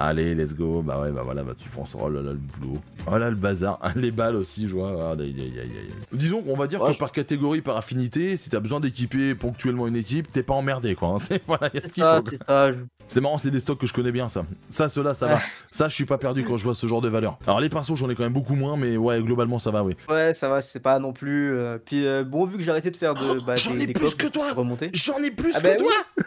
Allez, let's go. Bah ouais, bah voilà, bah tu penses. Oh là là, le boulot. Oh là, le bazar. Les balles aussi, je vois. Ah, Disons qu'on va dire que par catégorie, par affinité, si t'as besoin d'équiper ponctuellement une équipe, t'es pas emmerdé, quoi. Hein. C'est voilà, ce qu'il faut. C'est marrant, c'est des stocks que je connais bien, ça. Ça, cela, ça va. ça, je suis pas perdu quand je vois ce genre de valeur. Alors, les pinceaux, j'en ai quand même beaucoup moins, mais ouais, globalement, ça va, oui. Ouais, ça va, c'est pas non plus. Euh, puis euh, bon, vu que j'ai arrêté de faire de. Oh, bah, j'en ai, ai, plus que toi J'en ai plus ah que ben toi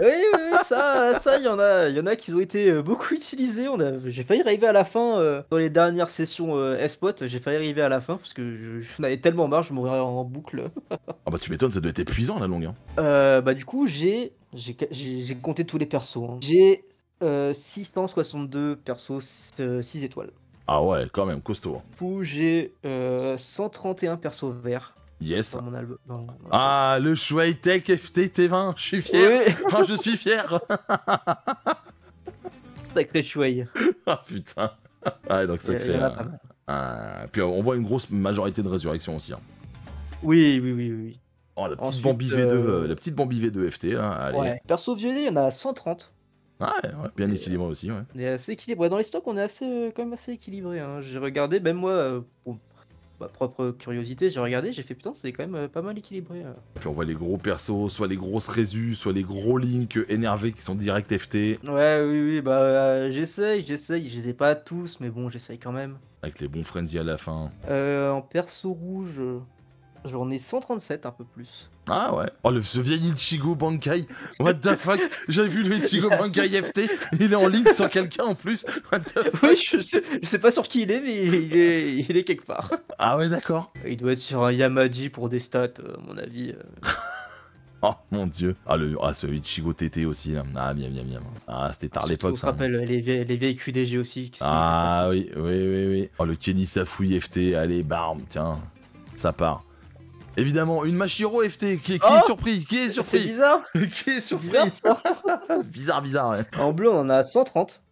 Oui, oui, ça, ça, il y en a, y en a qui ont été euh, beaucoup utilisés. On a, j'ai failli arriver à la fin euh, dans les dernières sessions euh, s J'ai failli arriver à la fin parce que j'en avais tellement marre, je mourrais en boucle. ah bah tu m'étonnes, ça doit être épuisant la longue. Hein. Euh, bah du coup, j'ai, j'ai, compté tous les persos. Hein. J'ai 662 persos, 6 étoiles. Ah ouais, quand même, costaud. Hein. Du coup, j'ai 131 persos verts. Yes. Dans mon album, dans Ah, le Tech FTT20, je suis fier. Oh, je suis fier. sacré Shuai. Ah putain. Ah, donc ça Euh, euh, puis on voit une grosse majorité de résurrection aussi. Hein. Oui, oui, oui, oui. Oh, la petite, bombe Bambi V2, la petite Bambi v FT. Hein, allez. Ouais. Perso violet, il y en a 130. Ah, ouais, bien équilibré aussi. Ouais. On est assez équilibré. Dans les stocks, on est assez, euh, quand même assez équilibré. Hein. J'ai regardé, même moi, euh, ma propre curiosité, j'ai regardé, j'ai fait putain, c'est quand même euh, pas mal équilibré. Euh. Puis on voit les gros persos, soit les grosses résus, soit les gros links énervés qui sont direct FT. Ouais, oui, oui, bah euh, j'essaye, j'essaye, je les ai pas tous, mais bon, j'essaye quand même. Avec les bons frenzy à la fin. Euh, en perso rouge, J'en ai 137, un peu plus. Ah ouais. Oh, le, ce vieil Ichigo Bankai. What the fuck J'avais vu le Ichigo Bankai FT. Il est en ligne sur quelqu'un en plus. What the fuck oui, je, sais, je, sais pas sur qui il est, mais il est, il est quelque part. Ah ouais, d'accord. Il doit être sur un Yamaji pour des stats, euh, à mon avis. Euh. Oh mon dieu. Ah, le, ah ce Ichigo TT aussi. Hein. Ah, bien, bien, bien. Ah, c'était tard l'époque. Je me rappelle les, les, vieilles QDG aussi. Ah oui, oui, oui, oui. Oh, le Kenny Safui FT. Allez, barbe, tiens. Ça part. Évidemment, une Machiro FT qui, est oh surpris, qui est surpris. C'est bizarre. qui est surpris. Bizarre, bizarre, En bleu, on en a 130.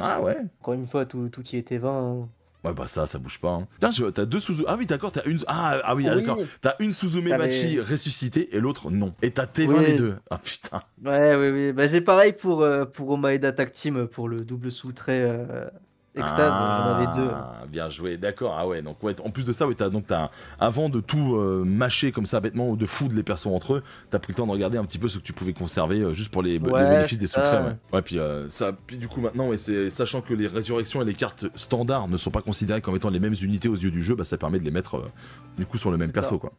Ah ouais. Encore une fois, tout, tout qui était 20. Hein. Ouais, bah ça, ça bouge pas. Hein. Tiens, t'as deux Suzume. Ah oui, d'accord, t'as une. Ah, ah oui, ah d'accord. T'as une Suzume Machi ressuscitée et l'autre non. Et t'as T20 les deux. Ah putain. Ouais, oui, oui. Bah j'ai pareil pour, euh, pour Omaeda Tag Team pour le double sous-trait Extase, ah, deux. Bien joué, d'accord. Ah ouais, donc en plus de ça, ouais, as, donc t'as avant de tout euh, mâcher comme ça bêtement ou de foudre les persos entre eux, t'as pris le temps de regarder un petit peu ce que tu pouvais conserver euh, juste pour les, bénéfices des sous Ouais. puis euh, ça, du coup maintenant, c'est sachant que les résurrections et les cartes standards ne sont pas considérées comme étant les mêmes unités aux yeux du jeu, bah, ça permet de les mettre du coup sur le même perso quoi.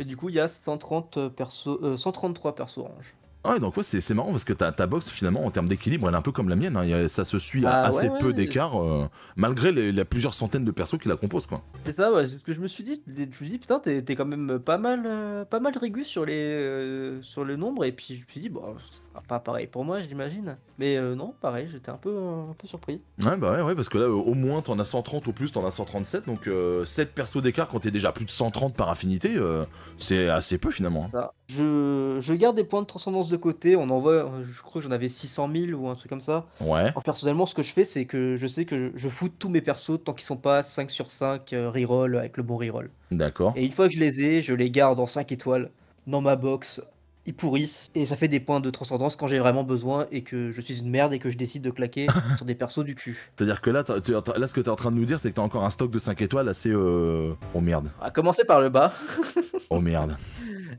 Et du coup, il y a 130 perso, 133 persos orange. Ah ouais, donc ouais, c'est marrant parce que ta, ta box, finalement, en termes d'équilibre, elle est un peu comme la mienne. Hein, euh, ça se suit à bah assez peu d'écart, euh, malgré les, plusieurs centaines de persos qui la composent. quoi. C'est ça, ouais, c'est ce que je me suis dit. Je me suis dit, putain, t'es quand même pas mal, euh, pas mal sur, les, sur le nombre. Et puis je me suis dit, bon, pas pareil pour moi, je l'imagine Mais non, pareil, j'étais un peu, un peu surpris. Ouais, bah ouais, parce que là, au moins, t'en as 130 au plus, t'en as 137. Donc, 7 persos d'écart quand t'es déjà plus de 130 par affinité, c'est assez peu finalement. Hein. Je, je, garde des points de transcendance de côté, on envoie, euh, je crois que j'en avais 600 000 ou un truc comme ça. Ouais. personnellement, ce que je fais, c'est que je sais que je, fous tous mes persos tant qu'ils sont pas 5 sur 5 euh, reroll avec le bon reroll. D'accord. Et une fois que je les ai, je les garde en 5 étoiles dans ma box. Ils pourrissent et ça fait des points de transcendance quand j'ai vraiment besoin et que je suis une merde et que je décide de claquer sur des persos du cul. C'est-à-dire que là, là ce que t'es en train de nous dire, c'est que t'as encore un stock de 5 étoiles assez. Euh... Oh merde. À commencer par le bas. oh merde.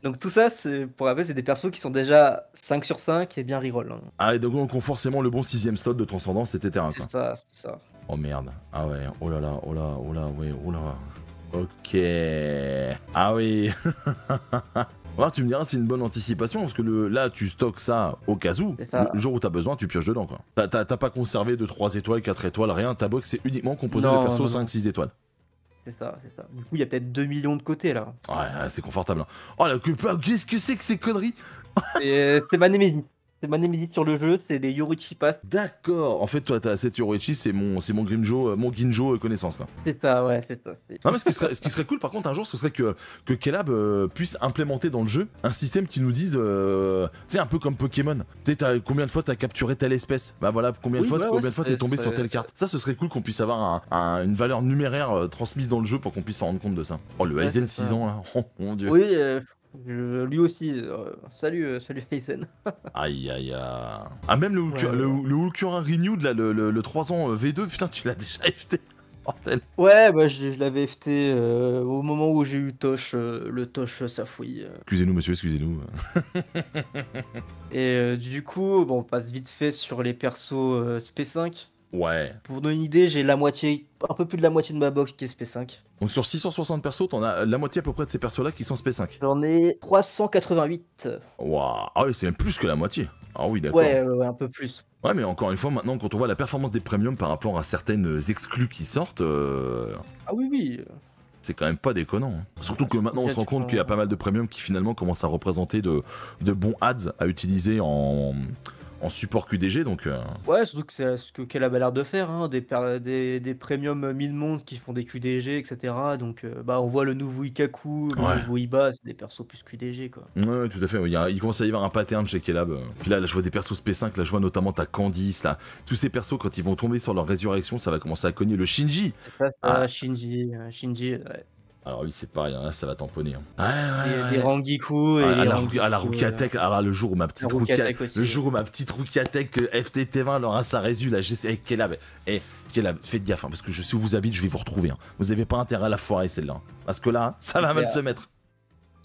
Donc tout ça, pour rappel, c'est des persos qui sont déjà 5 sur 5 et bien reroll. Hein. Ah, et donc on compte forcément le bon sixième slot de transcendance, etc. C'est ça, c'est ça. Oh merde. Ah ouais, oh là là, oh là, oh là, ouais, oh là. Ok. Ah oui. tu me diras, c'est une bonne anticipation parce que là, tu stockes ça au cas où. Le, jour où t'as besoin, tu pioches dedans. T'as pas conservé de 3 étoiles, 4 étoiles, rien. Ta box, c'est uniquement composé de persos 5-6 étoiles. C'est ça, c'est ça. Du coup, il y a peut-être 2 millions de côtés là. Ouais, c'est confortable. Hein. Oh, la... qu'est-ce que c'est que ces conneries euh, C'est ma Stéphane c'est mon némésis sur le jeu, c'est les Yoruichi Pass. D'accord. En fait, toi, t'as 7 Yoruichi, c'est mon, c'est mon Grimjo, euh, mon Ginjo euh, connaissance, quoi. C'est ça, ouais, c'est ça. Non, mais ce qui, serait, cool, par contre, un jour, ce serait que, que Kelab euh, puisse implémenter dans le jeu un système qui nous dise, tu sais, un peu comme Pokémon. Tu sais, combien de fois t'as capturé telle espèce Bah voilà, combien de fois, combien de fois t'es tombé sur telle carte. Ça, ce serait cool qu'on puisse avoir une valeur numéraire transmise dans le jeu pour qu'on puisse s'en rendre compte de ça. Oh, le Aizen 6 ans, là. Hein. Oh, mon dieu. Oui, lui aussi, euh, salut, euh, salut Aizen. aïe, aïe, aïe. Ah, même le le ouais, ouais. Renewed, là, le, 3 ans euh, V2, putain, tu l'as déjà FT. Ouais, bah, je, l'avais FT au moment où j'ai eu Tosh, le Tosh Safoui. Excusez-nous, monsieur, excusez-nous. Et du coup, on passe vite fait sur les persos SP5. Ouais. Pour donner une idée, j'ai la moitié, un peu plus de la moitié de ma box qui est SP5. Donc sur 660 persos, t'en as la moitié à peu près de ces persos-là qui sont SP5. J'en ai 388. Waouh, ah c'est même plus que la moitié. Ah oui, d'accord. Ouais, un peu plus. Ouais, mais encore une fois, maintenant, quand on voit la performance des premiums par rapport à certaines exclus qui sortent. Euh, ah oui, oui. C'est quand même pas déconnant. Hein. Surtout que maintenant, on se rend compte qu'il y a pas mal de premiums qui finalement commencent à représenter de, de bons ads à utiliser en en support QDG. Donc, euh, Ouais, surtout que c'est ce que Kelab a l'air de faire, hein, des, des, des premium 1000 monde qui font des QDG, etc. Donc euh, bah, on voit le nouveau Ikaku, le nouveau Iba, c'est des persos plus QDG. Quoi. Ouais, tout à fait. Il, y a, il, commence à y avoir un pattern chez Kelab Puis là, je vois des persos P5, là, je vois notamment ta Candice, là. Tous ces persos, quand ils vont tomber sur leur résurrection, ça va commencer à cogner le Shinji. ah. Shinji, euh, Shinji, ouais. Alors oui, c'est pareil, hein, ça va tamponner. Hein. Ouais, ouais, ouais. et des ah, à, la, à la euh, ah, le jour où ma petite Rukiatek, le jour où ma petite FTT20 leur a sa résu, là, GC, hey, qu'elle a, hey, faites gaffe, hein, parce que je, sais où vous habitez, je vais vous retrouver. Hein. Vous avez pas intérêt à la foirer celle-là, parce que là, ça va mal se mettre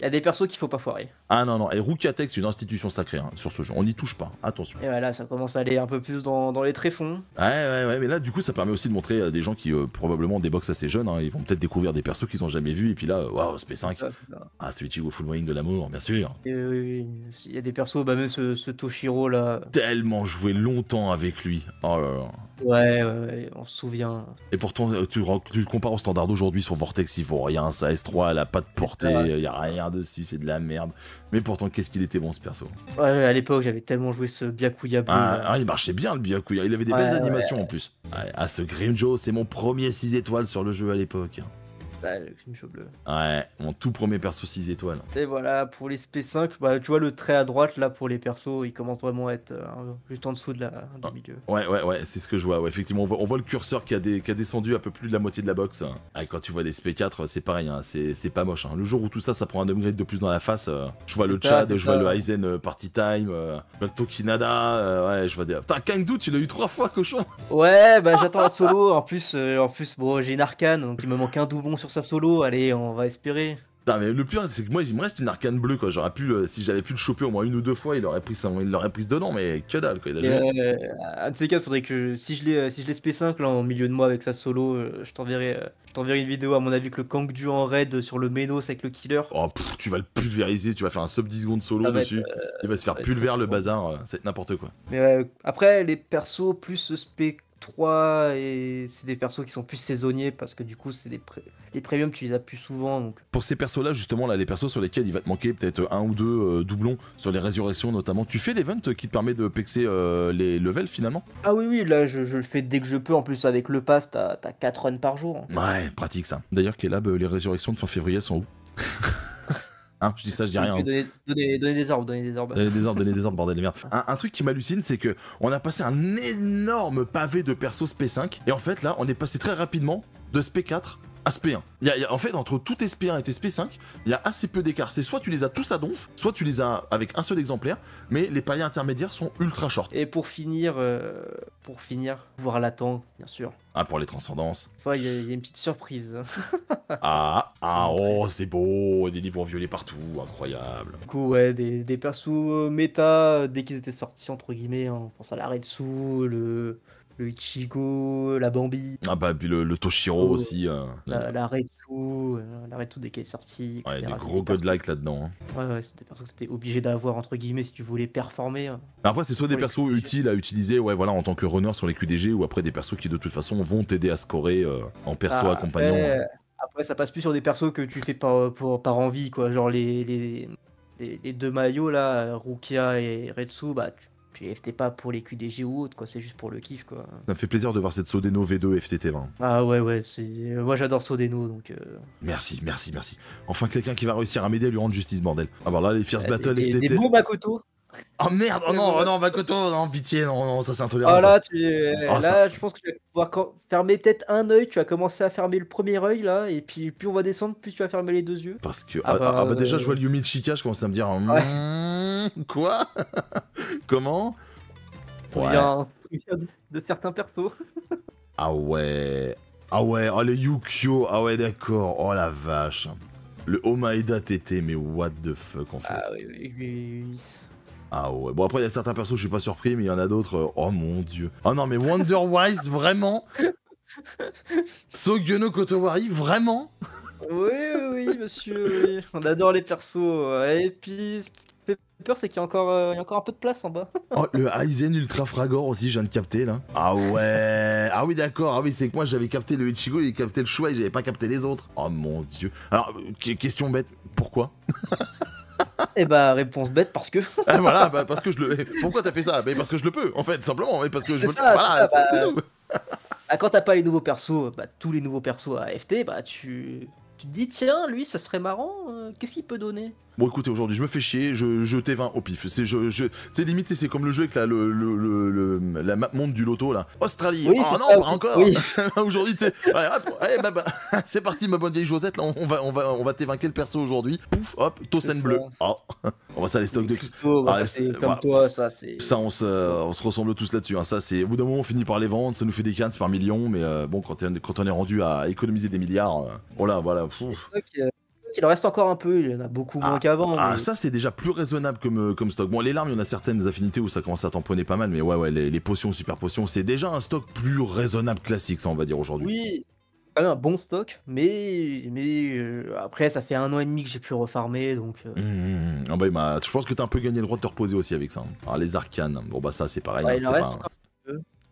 y a des persos qu'il faut pas foirer. Ah non, non, et Rukatex, c'est une institution sacrée hein, sur ce jeu, on n'y touche pas, attention. Et voilà, ça commence à aller un peu plus dans, dans les tréfonds. Ouais, ouais, ouais, mais là, du coup, ça permet aussi de montrer à euh, des gens qui euh, probablement déboxent assez jeunes, hein. ils vont peut-être découvrir des persos qu'ils ont jamais vus, et puis là, waouh, SP5. Ah, ah, celui au full wing de l'amour, bien sûr. il y a des persos, bah ce, Toshiro là. Tellement joué longtemps avec lui. Oh là là. Ouais, ouais, ouais, on se souvient. Et pourtant, euh, tu, tu le compares au standard d'aujourd'hui sur Vortex, il faut rien, ça S3, elle a pas de portée, il n'y y a rien dessus, c'est de la merde. Mais pourtant, qu'est-ce qu'il était bon ce perso. Ouais, à l'époque, j'avais tellement joué ce Byakuya ah, ah, il marchait bien le Byakuya, il avait des belles animations en plus. ah, ce Grimjo, c'est mon premier 6 étoiles sur le jeu à l'époque bleu. Ouais, mon tout premier perso 6 étoiles. Et voilà, pour les SP5, bah, tu vois le trait à droite, là, pour les persos, il commence vraiment à être euh, juste en dessous de la, du ah, milieu. Ouais, ouais, ouais, c'est ce que je vois. Ouais, effectivement, on voit, le curseur qui a, des, qui a, descendu un peu plus de la moitié de la box. Hein. Ah, quand tu vois des SP4, c'est pareil, hein, c'est pas moche. Hein. Le jour où tout ça, ça prend un upgrade de plus dans la face, euh, je vois le Chad, je vois le Aizen euh, Party Time, le Tokinada, ouais, je vois des. Putain, Kangdu, tu l'as eu trois fois, cochon Ouais, bah j'attends un solo. En plus, en plus bon, j'ai une arcane, donc il me manque un Doubon sur solo, allez, on va espérer. mais le pire, c'est que moi, il me reste une arcane bleue, quoi. J'aurais pu, si j'avais pu le choper au moins une ou deux fois, il aurait pris, ça, il aurait prise dedans, mais que dalle, quoi. Il a euh, un de ces cas, faudrait que si je l'ai, euh, si je SP5 là, au milieu de moi avec sa solo, euh, je t'enverrai, je t'enverrai une vidéo à mon avis que le du en raid sur le Ménos avec le killer. Oh, tu vas le pulvériser, tu vas faire un sub 10 secondes solo dessus. il va se faire pulver le bazar, c'est n'importe quoi. Mais après, les persos plus spé 3 et c'est des persos qui sont plus saisonniers parce que du coup c'est des les premiums tu les as plus souvent donc. Pour ces persos là justement là des persos sur lesquels il va te manquer peut-être un ou deux euh, doublons sur les résurrections notamment tu fais l'event qui te permet de pexer euh, les levels finalement Ah oui oui là je, le fais dès que je peux en plus avec le pass t'as 4 runs par jour. Hein. Ouais pratique ça. D'ailleurs Kélab les résurrections de fin février sont où Hein, je dis ça, je dis rien. Hein. Donnez, des orbes, donnez des orbes. des orbes, des orbes, bordel de merde. Ah. Un, truc qui m'hallucine, c'est que on a passé un énorme pavé de persos p 5 et en fait là, on est passé très rapidement de sp 4 à SP1. en fait, entre tout SP1 et SP5, il y a assez peu d'écart. C'est soit tu les as tous à donf, soit tu les as avec un seul exemplaire, mais les paliers intermédiaires sont ultra short. Et pour finir, euh, pour finir, voir l'attente, bien sûr. Ah, pour les transcendances. Il y, a une petite surprise. ah, ah, oh, c'est beau, des en violet partout, incroyable. Du coup, ouais, des, des persos euh, méta, euh, dès qu'ils étaient sortis, entre guillemets, hein. on pense à l'arrêt dessous, le, le Ichigo, la Bambi. Ah bah, puis le, Toshiro oh. aussi. Hein. la, la euh, la Retsu dès qu'elle est sortie. y Ouais, des gros de likes là-dedans. Hein. Ouais, ouais, c'était des persos que t'étais obligé d'avoir, entre guillemets, si tu voulais performer. Hein. Après, c'est soit des persos utiles à utiliser, ouais, voilà, en tant que runner sur les QDG, ou après des persos qui de toute façon vont t'aider à scorer euh, en perso bah, accompagnant. Euh, après, ça passe plus sur des persos que tu fais par, par envie, quoi. Genre les, les, les, deux maillots là, Rukia et Retsu, bah tu les FT pas pour les QDG ou autre, quoi, c'est juste pour le kiff, quoi. Ça me fait plaisir de voir cette Sodeno V2 FTT20. Ah ouais, ouais, moi j'adore Sodeno, donc... Euh. Merci, merci, merci. Enfin quelqu'un qui va réussir à m'aider à lui rendre justice, bordel. Ah bah là, les Fierce Battle des, FTT... Des bons Oh merde, oh non, oh non, Makoto, bah, oh, non, pitié, non, non ça c'est intolérable. Ah, oh là, là je pense que tu vas pouvoir fermer peut-être un œil, tu vas commencer à fermer le premier œil là, et puis plus on va descendre, plus tu vas fermer les deux yeux. Parce que, ah, ah, bah, ah bah, déjà, euh, je vois le Yumi Chika, je commence à me dire, hum, Comment Il quoi Comment un un... de certains persos. ah ouais, ah ouais, oh les Yukio, ah ouais, d'accord, oh la vache. Le Omaeda TT, mais what the fuck en fait. Ah oui. Ah ouais. Bon, après, il y a certains persos, je suis pas surpris, mais il y en a d'autres. Euh, oh mon dieu. Oh, non, mais Wonderwise, vraiment Sogyono Kotowari, vraiment Oui, oui, monsieur. Oui. On adore les persos. Et puis, ce qui fait peur, c'est qu'il euh, y, a encore un peu de place en bas. oh, le Aizen Ultra Fragor aussi, je viens de capter là. Ah ouais Ah oui, d'accord. Ah oui, c'est que moi j'avais capté le Ichigo, j'ai capté le Shuai, j'avais pas capté les autres. Oh mon dieu. Alors, euh, question bête, pourquoi Et eh bah, ben, réponse bête, parce que. Ah, voilà, bah, parce que je le. Eh, pourquoi t'as fait ça bah, Parce que je le peux, en fait, simplement. Et parce que je me... voilà, c'est ah, quand t'as pas les nouveaux persos, bah, tous les nouveaux persos à FT, bah, tu dit tiens, lui, ça serait marrant, euh, qu'est-ce qu'il peut donner Bon, écoutez, aujourd'hui, je me fais chier, je, je 20 au pif. C'est je, je, limite, c'est comme le jeu avec la, le, le, le, la map monde du loto, là. Australie non, encore Aujourd'hui, c'est parti, ma bonne vieille Josette, là, on va, on va, on va perso aujourd'hui Pouf, hop, Tosen bleu. Ah, on va ça, les stocks de... ça, ah, comme toi, ça, Ça, on se, ressemble tous là-dessus. Hein. Ça, c'est... Au bout d'un moment, on finit par les vendre, ça nous fait des cannes par million, mais euh, bon, quand, on est rendu à économiser des milliards, euh, oh voilà, voilà, il en reste encore un peu, il y en a beaucoup moins ah, qu'avant. Ah, ça c'est déjà plus raisonnable comme, comme stock. Bon, les larmes, il y en a certaines affinités où ça commence à tamponner pas mal, mais ouais, ouais, les, potions, super potions, c'est déjà un stock plus raisonnable classique, ça on va dire aujourd'hui. Oui, un bon stock, mais, mais euh, après, ça fait un an et demi que j'ai pu refarmer, donc... Euh, hum, hum, hum. Ah bah, je pense que t'as un peu gagné le droit de te reposer aussi avec ça. Hein, Alors, les arcanes, bon bah ça c'est pareil. Ouais, hein, reste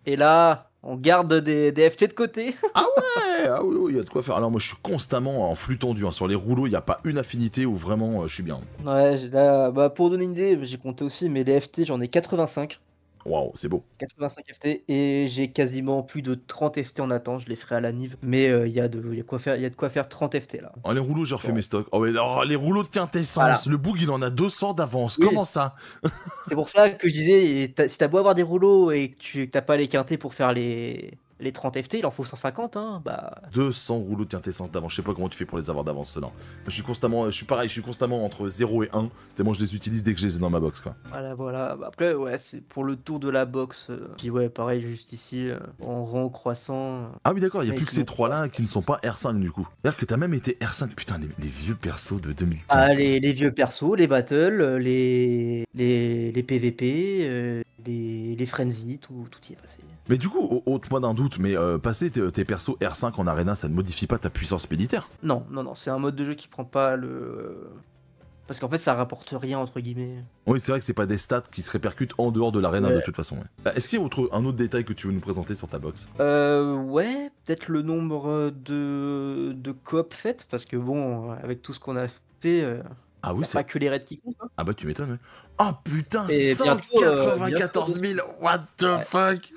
Et là, on garde des, FT de côté. ah ouais, ah oui, il y a de quoi faire. Alors moi, je suis constamment en flux tendu. Hein. Sur les rouleaux, il n'y a pas une affinité où vraiment euh, je suis bien. Ouais, là, bah, pour donner une idée, j'ai compté aussi, mais les FT, j'en ai 85. Waouh, c'est beau. 85 FT et j'ai quasiment plus de 30 FT en attente. Je les ferai à la Nive, mais euh, il y, a de quoi faire 30 FT là. Oh, les rouleaux, j'ai refait mes stocks. Oh, oh, les rouleaux de quintessence. Le bug, il en a 200 d'avance. Comment ça C'est pour ça que je disais, si t'as beau avoir des rouleaux et que t'as pas les quintés pour faire les les 30 FT, il en faut 150, hein, bah... 200 rouleaux de quintessence d'avance, je sais pas comment tu fais pour les avoir d'avance, non. Je suis constamment, je suis pareil, je suis constamment entre 0 et 1, tellement je les utilise dès que je les ai dans ma box, quoi. Voilà, voilà, bah, après, ouais, c'est pour le tour de la box, puis euh, ouais, pareil, juste ici, euh, en rang croissant... Ah oui, d'accord, il y a plus que ces trois-là qui ne sont pas R5, du coup. C'est-à-dire que t'as même été R5, putain, les, vieux persos de 2015. Ah, les, vieux persos, les battles, euh, les, les, les PVP... Euh les, frenzy, tout, tout, y est Mais du coup, au moi d'un doute, mais euh, passer tes, persos R5 en arena, ça ne modifie pas ta puissance militaire Non, non, non, c'est un mode de jeu qui prend pas le. Parce qu'en fait, ça rapporte rien, entre guillemets. Oui, c'est vrai que c'est pas des stats qui se répercutent en dehors de l'arena de toute façon. Euh, est-ce qu'il y a un autre détail que tu veux nous présenter sur ta box Euh, ouais, peut-être le nombre de, de coop faites, parce que bon, avec tout ce qu'on a fait. Euh, ah oui, c'est pas que les raids qui comptent. Hein. Ah bah tu m'étonnes. Ah oh, putain, 194 000, euh, what the fuck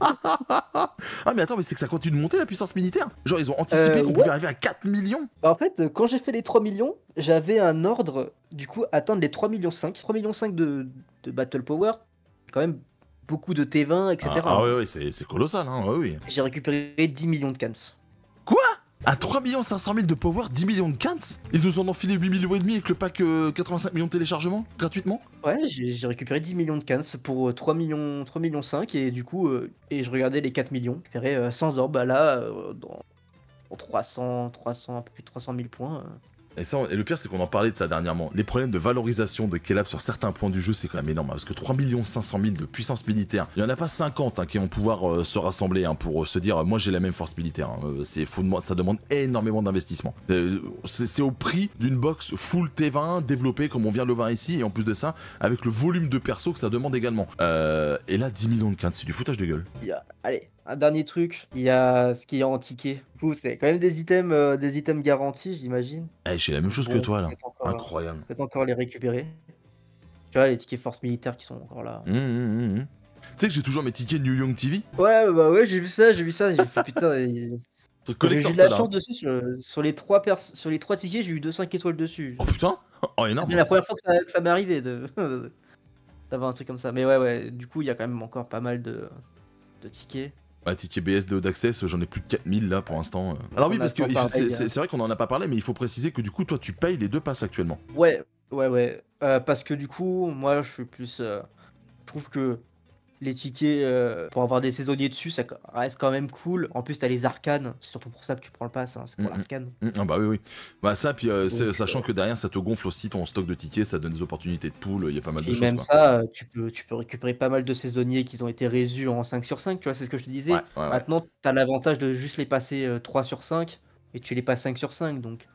ah mais attends mais c'est que ça continue de monter la puissance militaire Genre ils ont anticipé euh, qu'on pouvait arriver à 4 millions bah, En fait quand j'ai fait les 3 millions j'avais un ordre du coup atteindre les 3 millions 5 3 millions 5 de, de Battle Power quand même beaucoup de T20 etc. Ah, ah oui, oui c'est colossal hein, oui. J'ai récupéré 10 millions de cans. Quoi à 3 500 000 de power, 10 millions de cans Ils nous ont enfilé 8 millions et demi avec le pack 85 euh, millions de téléchargements gratuitement Ouais, j'ai récupéré 10 millions de cans pour 3 euh, millions 3 millions 5 et du coup euh, et je regardais les 4 millions je sans or bah là dans, 300 300 un peu plus de 300 000 points et, le pire, c'est qu'on en parlait de ça dernièrement. Les problèmes de valorisation de Kelab sur certains points du jeu, c'est quand même énorme. Hein, parce que 3 500 000 de puissance militaire, il n'y en a pas 50 hein, qui vont pouvoir euh, se rassembler hein, pour euh, se dire Moi, j'ai la même force militaire. Euh, c'est fou de Ça demande énormément d'investissement. c'est au prix d'une box full T20 développée, comme on vient de le voir ici. Et en plus de ça, avec le volume de perso que ça demande également. et là, 10 millions de quintes, c'est du foutage de gueule. Allez, un dernier truc, il y a ce qu'il y a en ticket. c'est quand même des items, euh, des items garantis, j'imagine. Eh, j'ai la même chose que toi là. Euh, Incroyable. Peut-être encore les récupérer. Tu vois, les tickets force militaire qui sont encore là. Mmh, mmh, mmh, tu sais que j'ai toujours mes tickets New Young TV Ouais, euh, bah ouais, j'ai vu ça, j'ai vu ça. J'ai putain. J'ai eu de la chance dessus. Sur, les trois sur les trois tickets, j'ai eu 2-5 étoiles dessus. Oh putain Oh énorme C'est la première fois que ça, m'est arrivé de. d'avoir un truc comme ça. Mais ouais, ouais, du coup, il y a quand même encore pas mal de, de tickets ticket BS de d'accès j'en ai plus de 4000 là pour l'instant. Euh. Alors oui, parce que hein. c'est vrai qu'on en a pas parlé, mais il faut préciser que du coup, toi, tu payes les deux passes actuellement. Ouais, ouais, ouais. Euh, parce que du coup, moi, je suis plus. Euh, je trouve que les tickets euh, pour avoir des saisonniers dessus, ça reste quand même cool. En plus, t'as les arcanes, c'est surtout pour ça que tu prends le pass, hein, c'est pour mm, mm. l'arcane. Mm, ah bah oui, oui. Bah ça, puis euh, sachant euh, que derrière, ça te gonfle aussi ton stock de tickets, ça donne des opportunités de pool, il y a pas mal de choses. même ça, tu peux, tu peux récupérer pas mal de saisonniers qui ont été résus en 5 sur 5, tu vois, c'est ce que je te disais. maintenant tu Maintenant, t'as l'avantage de juste les passer 3 sur 5 et tu les passes 5 sur 5, donc.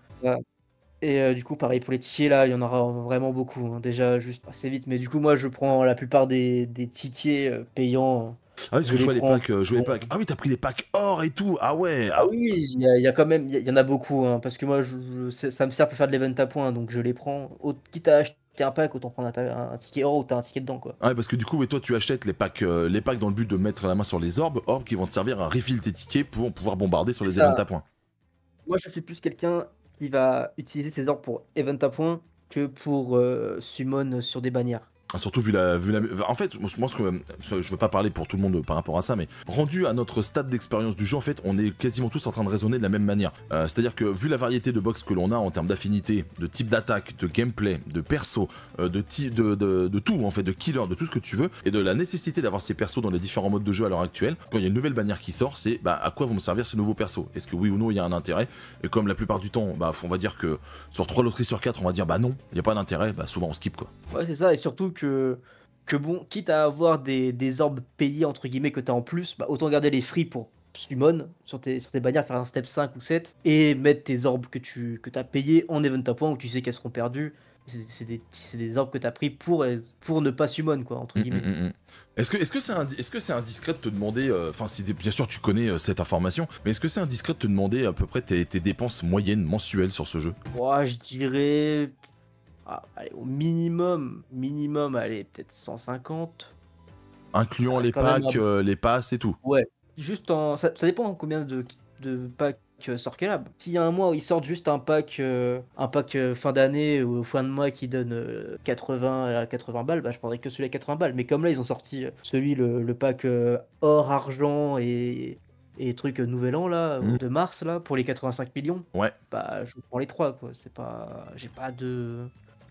Et euh, du coup, pareil pour les tickets, là, il y en aura vraiment beaucoup. Hein. Déjà, juste assez vite. Mais du coup, moi, je prends la plupart des, des tickets euh, payants. Hein, ah oui, parce que je vois les packs, euh, je Ah oui, t'as pris des packs or et tout. Ah ouais. Ah oui, il y, a quand même, il y, en a beaucoup. Hein. parce que moi, je, ça me sert pour faire de l'event à points, donc je les prends. quitte à acheter un pack, autant prendre un, un ticket or ou t'as un ticket dedans quoi. Ah ouais, parce que du coup, mais toi, tu achètes les packs, les packs dans le but de mettre la main sur les orbes, orbes qui vont te servir à refill tes tickets pour pouvoir bombarder sur les events à points. Moi, je suis plus quelqu'un il va utiliser ses ordres pour event à point que pour euh, summon sur des bannières. Ah, surtout vu la, la. En fait, je pense que. Je veux pas parler pour tout le monde par rapport à ça, mais rendu à notre stade d'expérience du jeu, en fait, on est quasiment tous en train de raisonner de la même manière. Euh, c'est-à-dire que, vu la variété de box que l'on a en termes d'affinité, de type d'attaque, de gameplay, de perso, euh, de, de, de, tout, en fait, de killer, de tout ce que tu veux, et de la nécessité d'avoir ces persos dans les différents modes de jeu à l'heure actuelle, quand il y a une nouvelle bannière qui sort, c'est bah, à quoi vont me servir ces nouveaux persos Est-ce que oui ou non il y a un intérêt Et comme la plupart du temps, bah, on va dire que sur 3 loteries sur 4, on va dire bah non, il n'y a pas d'intérêt, bah, souvent on skip quoi. Ouais, c'est ça, et surtout que, bon, quitte à avoir des, orbes payés entre guillemets que t'as en plus, bah, autant garder les free pour summon sur tes, sur tes bannières, faire un step 5 ou 7 et mettre tes orbes que tu que as payé en event à point où tu sais qu'elles seront perdues. C'est des, des, orbes que t'as pris pour, pour ne pas summon, quoi, entre mm, guillemets. Mm, mm, est-ce que c'est est, c'est indiscret de te demander, euh, enfin, bien sûr tu connais euh, cette information, mais est-ce que c'est indiscret de te demander à peu près tes, dépenses moyennes mensuelles sur ce jeu ouais, je dirais ah, allez, au minimum, minimum, allez, peut-être 150. Incluant les packs, euh, les passes et tout. Ouais, juste en. Ça, dépend en combien de, packs euh, sort Calab. S'il y a un mois où ils sortent juste un pack, euh, un pack fin d'année ou fin de mois qui donne 80 à 80 balles, bah, je prendrais que celui à 80 balles. Mais comme là, ils ont sorti celui, le, pack or, argent et, et truc nouvel an là, mm. de mars là, pour les 85 millions. Ouais. Bah, je prends les trois quoi. C'est pas. J'ai pas de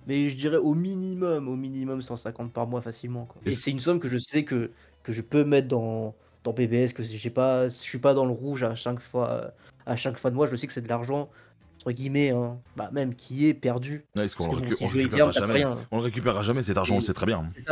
mais je dirais au minimum, au minimum 150 par mois facilement. Et c'est une somme que je sais que, que je peux mettre dans, dans PBS, que j'ai pas, je suis pas dans le rouge à chaque fois, à chaque fois de moi Je sais que c'est de l'argent entre guillemets, hein, bah même qui est perdu. On récupérera jamais On récupérera jamais cet argent, on le sait très bien. C'est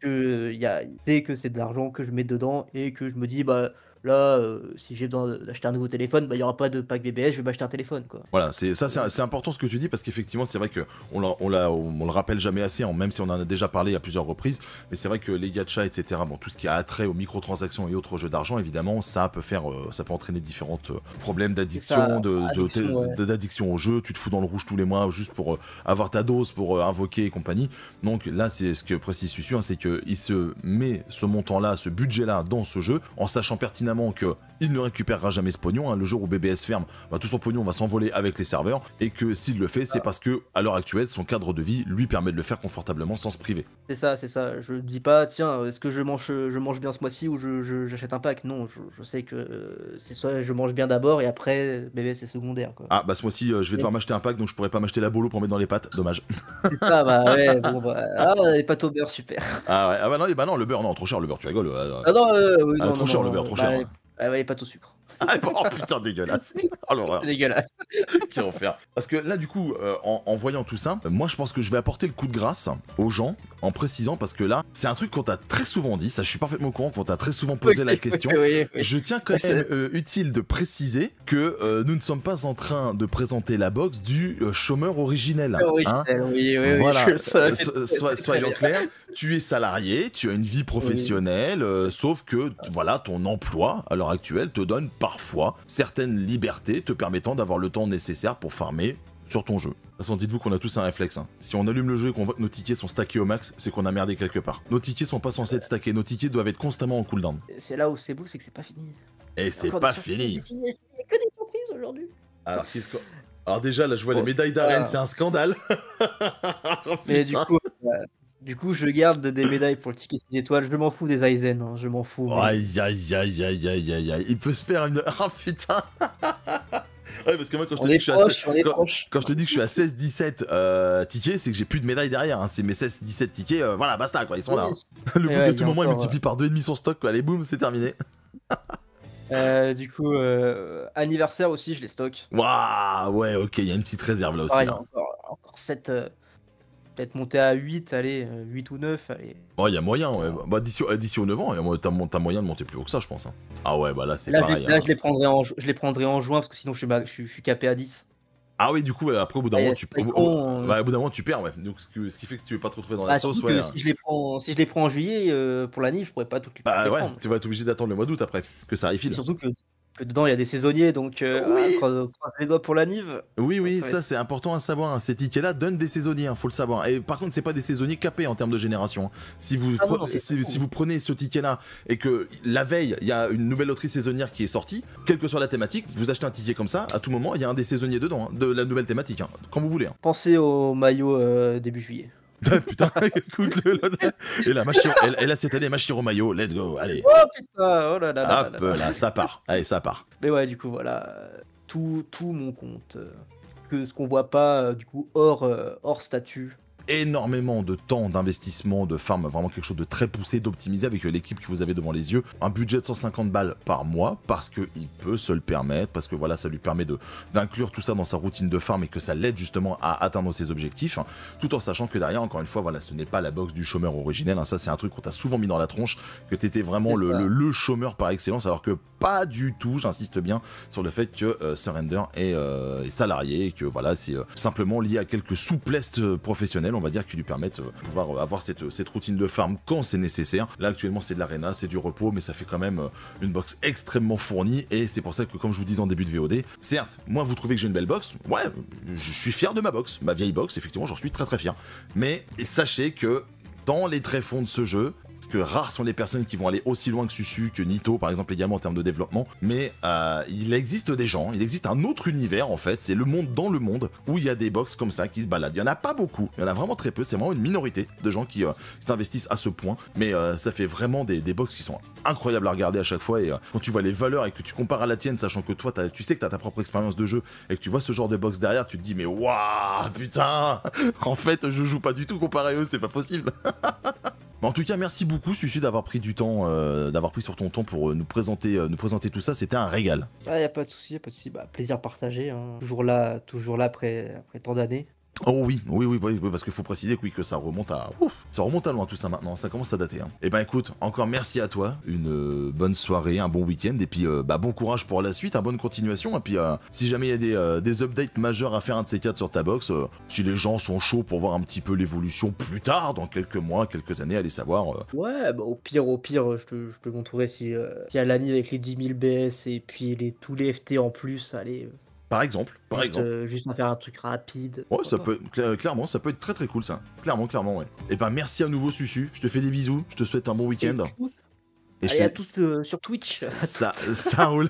que y a, C'est que c'est de l'argent que je mets dedans et que je me dis bah Là, euh, si j'ai besoin d'acheter un nouveau téléphone, bah, il bah, n'y aura pas de pack BBS, je vais m'acheter un téléphone. Quoi. Voilà, c'est, ça c'est, important ce que tu dis parce qu'effectivement, c'est vrai qu'on on, on, on le rappelle jamais assez, hein, même si on en a déjà parlé à plusieurs reprises, mais c'est vrai que les gachas, etc., bon, tout ce qui a attrait aux microtransactions et autres jeux d'argent, évidemment, ça peut, faire, euh, ça peut entraîner différents euh, problèmes d'addiction, d'addiction de, au jeu. Tu te fous dans le rouge tous les mois juste pour avoir ta dose, pour invoquer et compagnie. Donc là, c'est ce que précise Susu, hein, c'est qu'il se met ce montant-là, ce budget-là dans ce jeu en sachant pertinemment qu'il que il ne récupérera jamais ce pognon. Hein, le jour où BBS ferme, bah, tout son pognon va s'envoler avec les serveurs. Et que s'il le fait, c'est parce que, à l'heure actuelle, son cadre de vie lui permet de le faire confortablement sans se priver. C'est ça, c'est ça. Je dis pas, tiens, euh, est-ce que je mange, euh, je mange bien ce mois-ci ou j'achète un pack Non, je, sais que euh, c'est soit je mange bien d'abord et après, BBS est secondaire. Quoi. Ah, bah ce mois-ci, je vais devoir m'acheter un pack donc je pourrais pas m'acheter la boulot pour mettre dans les pâtes. Dommage. bah ouais, bah, ah, les pâtes au beurre, super. Ah, ah bah, non, eh bah non, le beurre, non, trop cher le beurre, tu rigoles. Ah, ah non, trop cher le beurre, trop cher. Bah, ah, elle est pas tout sucre. oh putain, dégueulasse. Alors. Oh, l'horreur. Dégueulasse. Parce que là, du coup, euh, en, voyant tout ça, euh, moi je pense que je vais apporter le coup de grâce aux gens en précisant parce que là, c'est un truc qu'on t'a très souvent dit. Ça, je suis parfaitement au courant qu'on t'a très souvent posé la question. Je tiens quand même euh, utile de préciser que nous ne sommes pas en train de présenter la box du chômeur originel. Hein oui, voilà. soyons clairs. Tu es salarié, tu as une vie professionnelle, sauf que voilà, ton emploi à l'heure actuelle te donne pas parfois certaines libertés te permettant d'avoir le temps nécessaire pour farmer sur ton jeu. De toute façon, dites-vous qu'on a tous un réflexe. Hein. Si on allume le jeu et qu'on voit que nos tickets sont stackés au max, c'est qu'on a merdé quelque part. Nos tickets sont pas censés être stackés, nos tickets doivent être constamment en cooldown. C'est là où c'est beau, c'est que c'est pas fini. Et c'est pas fini. Il que des surprises aujourd'hui. Alors, déjà, là, je vois les médailles d'arène, c'est un scandale. mais du coup, euh, du coup, je garde des médailles pour le ticket 6 étoiles. Je m'en fous des Aizen, hein, je m'en fous. Aïe, aïe, aïe, aïe, aïe, aïe, Il peut se faire une. Ah putain Ouais, parce que moi, quand je te dis que je suis à 16-17 euh, tickets, c'est que j'ai plus de médailles derrière. hein. C'est mes 16-17 tickets, euh, voilà, basta quoi, ils sont là. Hein. Le coup tout moment, il multiplie par 2,5 son stock, quoi. Allez, boum, c'est terminé. Euh, du coup, anniversaire aussi, je les stocke. Waouh, ouais, ok, il y a une petite réserve là aussi. Hein. encore, encore 7, peut-être monter à 8, allez, 8 euh, ou 9. Allez. il y a moyen, ouais. Bah, d'ici, euh, d'ici aux 9 ans, t'as, moyen de monter plus haut que ça, je pense. Hein. Ah ouais, bah là, c'est pareil. Là, hein. je, les prendrai en, je les prendrai en juin, parce que sinon, je suis, je, suis capé à 10. Ah oui, du coup, après, au bout d'un ah, moment, tu, hein. au bout d'un moment, tu perds. Ouais. Donc, ce, qui fait que si tu veux pas te retrouver dans la bah, sauce. Ouais, si, je les prends, si je les prends en juillet, euh, pour l'année, je pourrais pas tout, tout bah, ouais, Tu vas être obligé d'attendre le mois d'août après, que ça arrive. Surtout que dedans il y a des saisonniers, donc euh, oui. les doigts pour la Nive. Oui, oui, ça, c'est important à savoir. Hein. Ces tickets-là donnent des saisonniers, hein, faut le savoir. Et par contre, c'est pas des saisonniers capés en termes de génération. Hein. Si vous, ah si, vous prenez ce ticket-là et que la veille il y a une nouvelle loterie saisonnière qui est sortie, quelle que soit la thématique, vous achetez un ticket comme ça, à tout moment il y a un des saisonniers dedans, de la nouvelle thématique, quand vous voulez. Pensez au maillot euh, début juillet. Ah, putain, écoute Et là, et, là, cette année, Machiro Mayo, let's go, allez. Oh putain, oh là là. Hop, là, là, ça part, allez, ça part. Mais ouais, du coup, voilà, tout, tout mon compte. Euh, que ce qu'on voit pas, euh, du coup, hors, euh, hors statut, énormément de temps d'investissement, de farm, vraiment quelque chose de très poussé, d'optimisé avec l'équipe que vous avez devant les yeux. Un budget de 150 balles par mois parce qu'il peut se le permettre, parce que voilà, ça lui permet d'inclure tout ça dans sa routine de farm et que ça l'aide justement à atteindre ses objectifs, hein. tout en sachant que derrière, encore une fois, voilà, ce n'est pas la box du chômeur originel. Hein. ça, c'est un truc qu'on t'a souvent mis dans la tronche, que tu étais vraiment le, chômeur par excellence, alors que pas du tout, j'insiste bien sur le fait que euh, Surrender euh, est, salarié et que voilà, c'est euh, simplement lié à quelques souplesses professionnelles on va dire, qui lui permettent de euh, pouvoir euh, avoir cette, routine de farm quand c'est nécessaire. Là, actuellement, c'est de l'arena, c'est du repos, mais ça fait quand même euh, une box extrêmement fournie. Et c'est pour ça que, comme je vous disais en début de VOD, certes, moi, vous trouvez que j'ai une belle box. Ouais, je suis fier de ma box, ma vieille box, effectivement, j'en suis très très fier. Mais sachez que dans les tréfonds de ce jeu, parce que rares sont les personnes qui vont aller aussi loin que Susu, que Nito, par exemple, également en termes de développement. Mais euh, il existe des gens, il existe un autre univers, en fait. C'est le monde dans le monde où il y a des box comme ça qui se baladent. Il n'y en a pas beaucoup, il y en a vraiment très peu. C'est vraiment une minorité de gens qui euh, s'investissent à ce point. Mais euh, ça fait vraiment des, des box qui sont incroyables à regarder à chaque fois. Et quand tu vois les valeurs et que tu compares à la tienne, sachant que toi, tu sais que tu as ta propre expérience de jeu et que tu vois ce genre de box derrière, tu te dis, mais waouh, putain, en fait, je joue pas du tout comparé à eux, c'est pas possible. en tout cas, merci beaucoup, Sucy, d'avoir pris du temps, euh, d'avoir pris sur ton temps pour euh, nous présenter, euh, nous présenter tout ça. C'était un régal. Il ah, n'y a pas de souci, pas de souci. Bah, plaisir partagé. Hein. Toujours là, toujours là après, après tant d'années. Oh oui, oui, oui, parce qu'il faut préciser que, oui, que ça remonte à. ça remonte à loin tout ça maintenant, ça commence à dater. Hein. Et eh ben écoute, encore merci à toi, une euh, bonne soirée, un bon week-end, et puis euh, bah, bon courage pour la suite, à hein, bonne continuation, et puis euh, si jamais il y a des, updates majeurs à faire un de ces quatre sur ta box, si les gens sont chauds pour voir un petit peu l'évolution plus tard, dans quelques mois, quelques années, allez savoir. Ouais, bah, au pire, au pire, je te, je montrerai si, si à l'année avec les 10 000 BS et puis les, tous les FT en plus, allez, par exemple, par juste, exemple. Euh, juste faire un truc rapide. Ouais, ça peut, euh, clairement, ça peut être très très cool ça. Clairement, clairement, ouais. Et eh ben merci à nouveau, Susu. Je te fais des bisous. Je te souhaite un bon week-end. Et, à tous euh, sur Twitch. Ça, ça roule.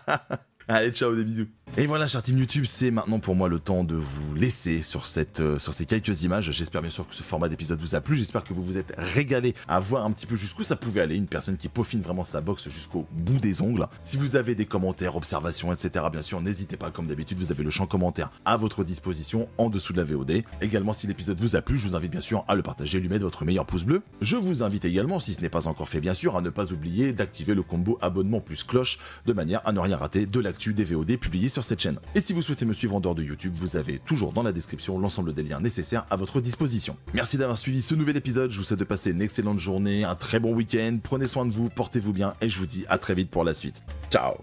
Allez, ciao, des bisous. Et voilà, chers team YouTube, c'est maintenant pour moi le temps de vous laisser sur, cette, euh, sur ces quelques images. J'espère bien sûr que ce format d'épisode vous a plu. J'espère que vous vous êtes régalé à voir un petit peu jusqu'où ça pouvait aller. Une personne qui peaufine vraiment sa boxe jusqu'au bout des ongles. Si vous avez des commentaires, observations, etc., bien sûr, n'hésitez pas. Comme d'habitude, vous avez le champ commentaire à votre disposition en dessous de la VOD. Également, si l'épisode vous a plu, je vous invite bien sûr à le partager, lui mettre votre meilleur pouce bleu. Je vous invite également, si ce n'est pas encore fait, bien sûr, à ne pas oublier d'activer le combo abonnement plus cloche de manière à ne rien rater de l'actu des VOD publiées sur cette chaîne. Et si vous souhaitez me suivre en dehors de YouTube, vous avez toujours dans la description l'ensemble des liens nécessaires à votre disposition. Merci d'avoir suivi ce nouvel épisode, je vous souhaite de passer une excellente journée, un très bon week-end, prenez soin de vous, portez-vous bien et je vous dis à très vite pour la suite. Ciao